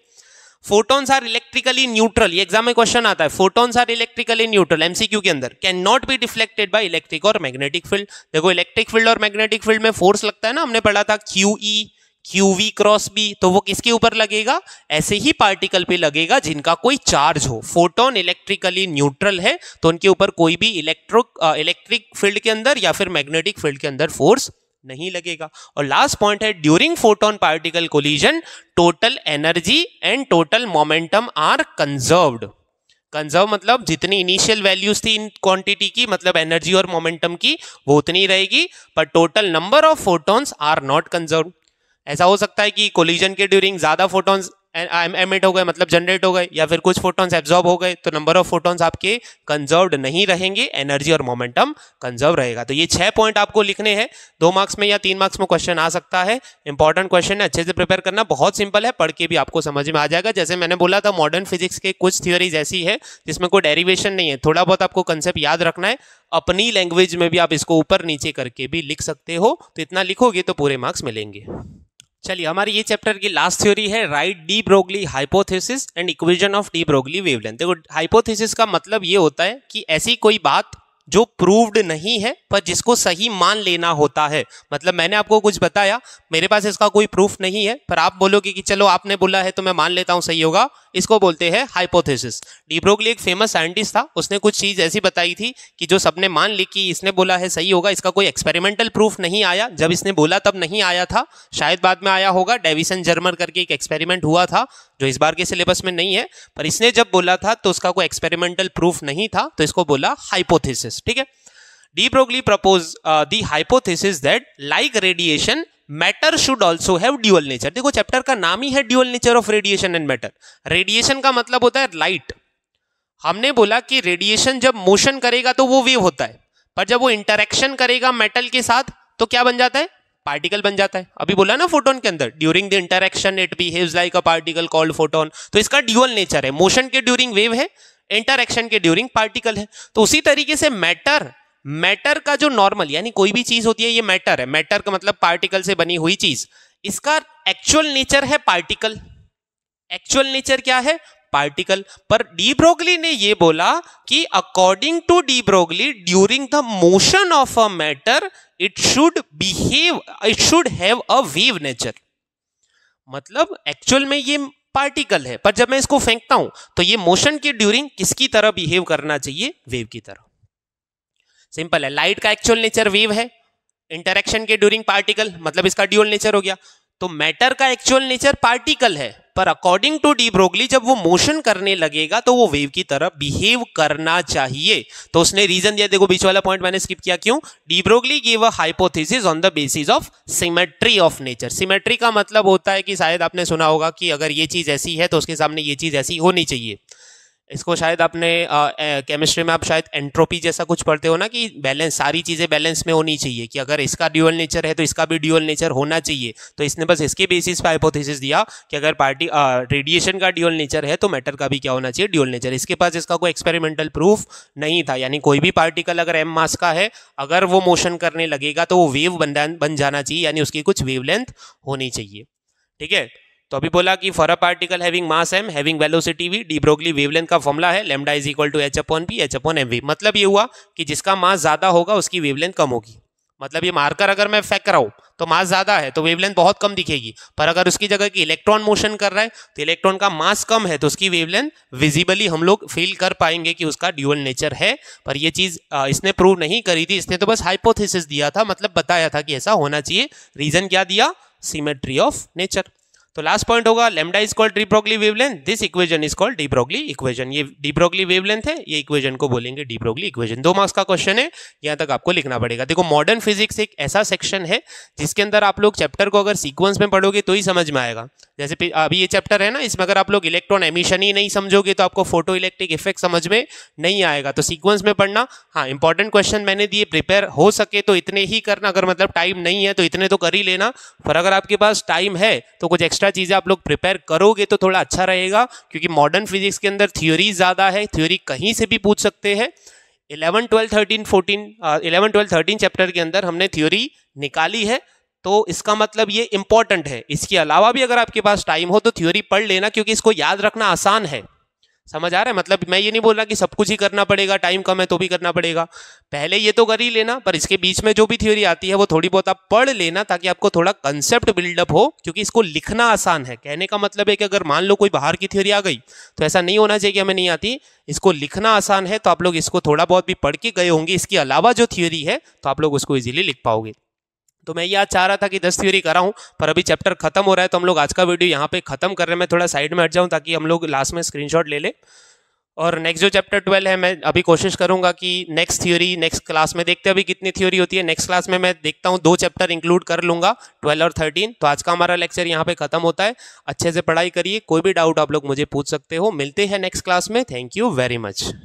Speaker 1: फोटॉन्स आर इलेक्ट्रिकली न्यूट्रल ये एग्जाम में क्वेश्चन आता है photons are electrically neutral MCQ के अंदर can not be deflected by electric और मैग्नेटिक फील्ड देखो इलेक्ट्रिक फील्ड और मैग्नेटिक फील्ड में फोर्स लगता है ना हमने पढ़ा था Q E Q V cross B तो वो किसके ऊपर लगेगा ऐसे ही पार्टिकल पे लगेगा जिनका कोई चार्ज हो फोटोन इलेक्ट्रिकली न्यूट्रल है तो उनके ऊपर कोई भी इलेक्ट्रो इलेक्ट्रिक फील्ड के अंदर या फिर मैग्नेटिक फील्ड के अंदर फोर्स नहीं लगेगा और लास्ट पॉइंट है during photon particle collision total energy and total momentum are conserved conserve मतलब जितनी इनिशियल वैल्यूज थी इन क्वांटिटी की मतलब एनर्जी और मोमेंटम की वो उतनी रहेगी पर total number of photons are not conserve ऐसा हो सकता है कि कोलिजन के ड्यूरिंग ज्यादा फोटॉन्स एमिट हो गए मतलब जनरेट हो गए या फिर कुछ फोटॉन्स एब्जॉर्ब हो गए तो नंबर ऑफ फोटॉन्स आपके कंजर्व्ड नहीं रहेंगे एनर्जी और मोमेंटम कंजर्व रहेगा तो ये छह पॉइंट आपको लिखने हैं दो मार्क्स में या तीन मार्क्स में क्वेश्चन आ सकता है इंपॉर्टेंट क्वेश्चन है अच्छे से प्रिपेयर करना बहुत सिंपल है पढ़ के भी आपको समझ में आ जाएगा जैसे मैंने बोला था मॉडर्न फिजिक्स के कुछ थियोरीज ऐसी है जिसमें कोई डेरिवेशन नहीं है थोड़ा बहुत आपको कंसेप्ट याद रखना है अपनी लैंग्वेज में भी आप इसको ऊपर नीचे करके भी लिख सकते हो तो इतना लिखोगे तो पूरे मार्क्स मिलेंगे चलिए हमारी ये चैप्टर की लास्ट थ्योरी है right de Broglie hypothesis and equation of de Broglie wavelength देखो हाइपोथेसिस का मतलब ये होता है कि ऐसी कोई बात जो प्रूव्ड नहीं है पर जिसको सही मान लेना होता है मतलब मैंने आपको कुछ बताया मेरे पास इसका कोई प्रूफ नहीं है पर आप बोलोगे कि चलो आपने बोला है तो मैं मान लेता हूं सही होगा इसको बोलते हैं हाइपोथेसिस डीब्रोगली एक फेमस साइंटिस्ट था उसने कुछ चीज़ ऐसी बताई थी कि जो सबने मान ली कि इसने बोला है सही होगा इसका कोई एक्सपेरिमेंटल प्रूफ नहीं आया जब इसने बोला तब नहीं आया था शायद बाद में आया होगा डेविसन जर्मर करके एक एक्सपेरिमेंट हुआ था जो इस बार के सिलेबस में नहीं है पर इसने जब बोला था तो उसका कोई एक्सपेरिमेंटल प्रूफ नहीं था तो इसको बोला हाइपोथेसिस ठीक है de Broglie propose the hypothesis that like radiation matter should also have dual nature देखो चैप्टर का नाम ही है dual nature of radiation and matter radiation का मतलब होता है लाइट हमने बोला कि रेडिएशन जब मोशन करेगा तो वो वेव होता है पर जब वो इंटरेक्शन करेगा मेटल के साथ तो क्या बन जाता है पार्टिकल बन जाता है अभी बोला ना फोटोन के अंदर during the interaction it behave like a particle called photon तो इसका ड्यूअल नेचर है मोशन के ड्यूरिंग वेव है इंटरेक्शन के ड्यूरिंग पार्टिकल है तो उसी तरीके से मैटर मैटर का जो नॉर्मल यानी कोई भी चीज होती है ये मैटर है मैटर का मतलब पार्टिकल से बनी हुई चीज इसका एक्चुअल नेचर है पार्टिकल एक्चुअल नेचर क्या है पार्टिकल पर डी ब्रोगली ने ये बोला कि according to de Broglie during the motion of a matter it should behave it should have a wave nature मतलब एक्चुअल में ये पार्टिकल है पर जब मैं इसको फेंकता हूं तो ये मोशन के ड्यूरिंग किसकी तरह बिहेव करना चाहिए वेव की तरह सिंपल है लाइट का एक्चुअल नेचर वेव है इंटरेक्शन के ड्यूरिंग पार्टिकल मतलब इसका ड्यूअल नेचर हो गया तो मैटर का एक्चुअल नेचर पार्टिकल है पर अकॉर्डिंग टू डी ब्रोगली जब वो मोशन करने लगेगा तो वो वेव की तरह बिहेव करना चाहिए तो उसने रीजन दिया देखो बीच वाला पॉइंट मैंने स्किप किया क्यों de Broglie give a hypothesis on the basis of symmetry of nature symmetry का मतलब होता है कि शायद आपने सुना होगा कि अगर ये चीज ऐसी है तो उसके सामने ये चीज ऐसी होनी चाहिए इसको शायद आपने केमिस्ट्री में आप शायद एंट्रोपी जैसा कुछ पढ़ते हो ना कि बैलेंस सारी चीज़ें बैलेंस में होनी चाहिए कि अगर इसका ड्यूअल नेचर है तो इसका भी ड्यूअल नेचर होना चाहिए तो इसने बस इसके बेसिस पर हाइपोथेसिस दिया कि अगर पार्टी रेडिएशन का ड्यूअल नेचर है तो मैटर का भी क्या होना चाहिए ड्यूअल नेचर इसके पास इसका कोई एक्सपेरिमेंटल प्रूफ नहीं था यानी कोई भी पार्टिकल अगर एम मास का है अगर वो मोशन करने लगेगा तो वो वेव बन बन जाना चाहिए यानी उसकी कुछ वेव होनी चाहिए ठीक है तो अभी बोला कि for a particle having mass M having velocity V de Broglie wavelength का फॉर्मला है lambda is equal to H upon P H upon M V मतलब ये हुआ कि जिसका मास ज्यादा होगा उसकी वेवलेंथ कम होगी मतलब ये मार्कर अगर मैं फेंक रहा हूँ तो मास ज्यादा है तो वेवलेंथ बहुत कम दिखेगी पर अगर उसकी जगह की इलेक्ट्रॉन मोशन कर रहा है तो इलेक्ट्रॉन का मास कम है तो उसकी वेवलेंथ विजिबली हम लोग फील कर पाएंगे कि उसका ड्यूअल नेचर है पर ये चीज इसने प्रूव नहीं करी थी इसने तो बस हाइपोथेसिस दिया था मतलब बताया था कि ऐसा होना चाहिए रीजन क्या दिया सिमेट्री ऑफ नेचर तो लास्ट पॉइंट होगा lambda is called de Broglie wavelength this equation is called de Broglie equation ये डीप्रोगली वेवलेंथ है ये इक्वेजन को बोलेंगे डीप्रोगली इक्वेजन दो मार्क्स का क्वेश्चन है यहाँ तक आपको लिखना पड़ेगा देखो मॉडर्न फिजिक्स एक ऐसा सेक्शन है जिसके अंदर आप लोग चैप्टर को अगर सीक्वेंस में पढ़ोगे तो ही समझ में आएगा जैसे अभी ये चैप्टर है ना इसमें अगर आप लोग इलेक्ट्रॉन एमिशन ही नहीं समझोगे तो आपको फोटो इलेक्ट्रिक इफेक्ट समझ में नहीं आएगा तो सीक्वेंस में पढ़ना हाँ इंपॉर्टेंट क्वेश्चन मैंने दिए प्रिपेयर हो सके तो इतने ही करना अगर मतलब टाइम नहीं है तो इतने तो कर ही लेना पर अगर आपके पास टाइम है तो कुछ एक्स्ट्रा चीज़ें आप लोग प्रिपेयर करोगे तो थोड़ा अच्छा रहेगा क्योंकि मॉडर्न फिजिक्स के अंदर थ्योरी ज़्यादा है थ्योरी कहीं से भी पूछ सकते हैं eleven twelve thirteen fourteen eleven twelve thirteen chapter के अंदर हमने थ्योरी निकाली है तो इसका मतलब ये इंपॉर्टेंट है इसके अलावा भी अगर आपके पास टाइम हो तो थ्योरी पढ़ लेना क्योंकि इसको याद रखना आसान है समझ आ रहा है मतलब मैं ये नहीं बोल रहा कि सब कुछ ही करना पड़ेगा टाइम कम है तो भी करना पड़ेगा पहले ये तो कर ही लेना पर इसके बीच में जो भी थ्योरी आती है वो थोड़ी बहुत आप पढ़ लेना ताकि आपको थोड़ा कंसेप्ट बिल्डअप हो क्योंकि इसको लिखना आसान है कहने का मतलब है कि अगर मान लो कोई बाहर की थ्योरी आ गई तो ऐसा नहीं होना चाहिए कि हमें नहीं आती इसको लिखना आसान है तो आप लोग इसको थोड़ा बहुत भी पढ़ के गए होंगे इसके अलावा जो थ्योरी है तो आप लोग उसको ईजिली लिख पाओगे तो मैं ये आज चाह रहा था कि दस थ्योरी कराऊं पर अभी चैप्टर खत्म हो रहा है तो हम लोग आज का वीडियो यहाँ पे खत्म कर रहे हैं मैं थोड़ा साइड में हट जाऊँ ताकि हम लोग लास्ट में स्क्रीनशॉट ले लें और नेक्स्ट जो चैप्टर ट्वेल्व है मैं अभी कोशिश करूंगा कि नेक्स्ट थ्योरी नेक्स्ट क्लास में देखते हैं अभी कितनी थ्योरी होती है नेक्स्ट क्लास में मैं देखता हूँ दो चैप्टर इंक्लूड कर लूँगा ट्वेल्व और थर्टीन तो आज का हमारा लेक्चर यहाँ पे खत्म होता है अच्छे से पढ़ाई करिए कोई भी डाउट आप लोग मुझे पूछ सकते हो मिलते हैं नेक्स्ट क्लास में थैंक यू वेरी मच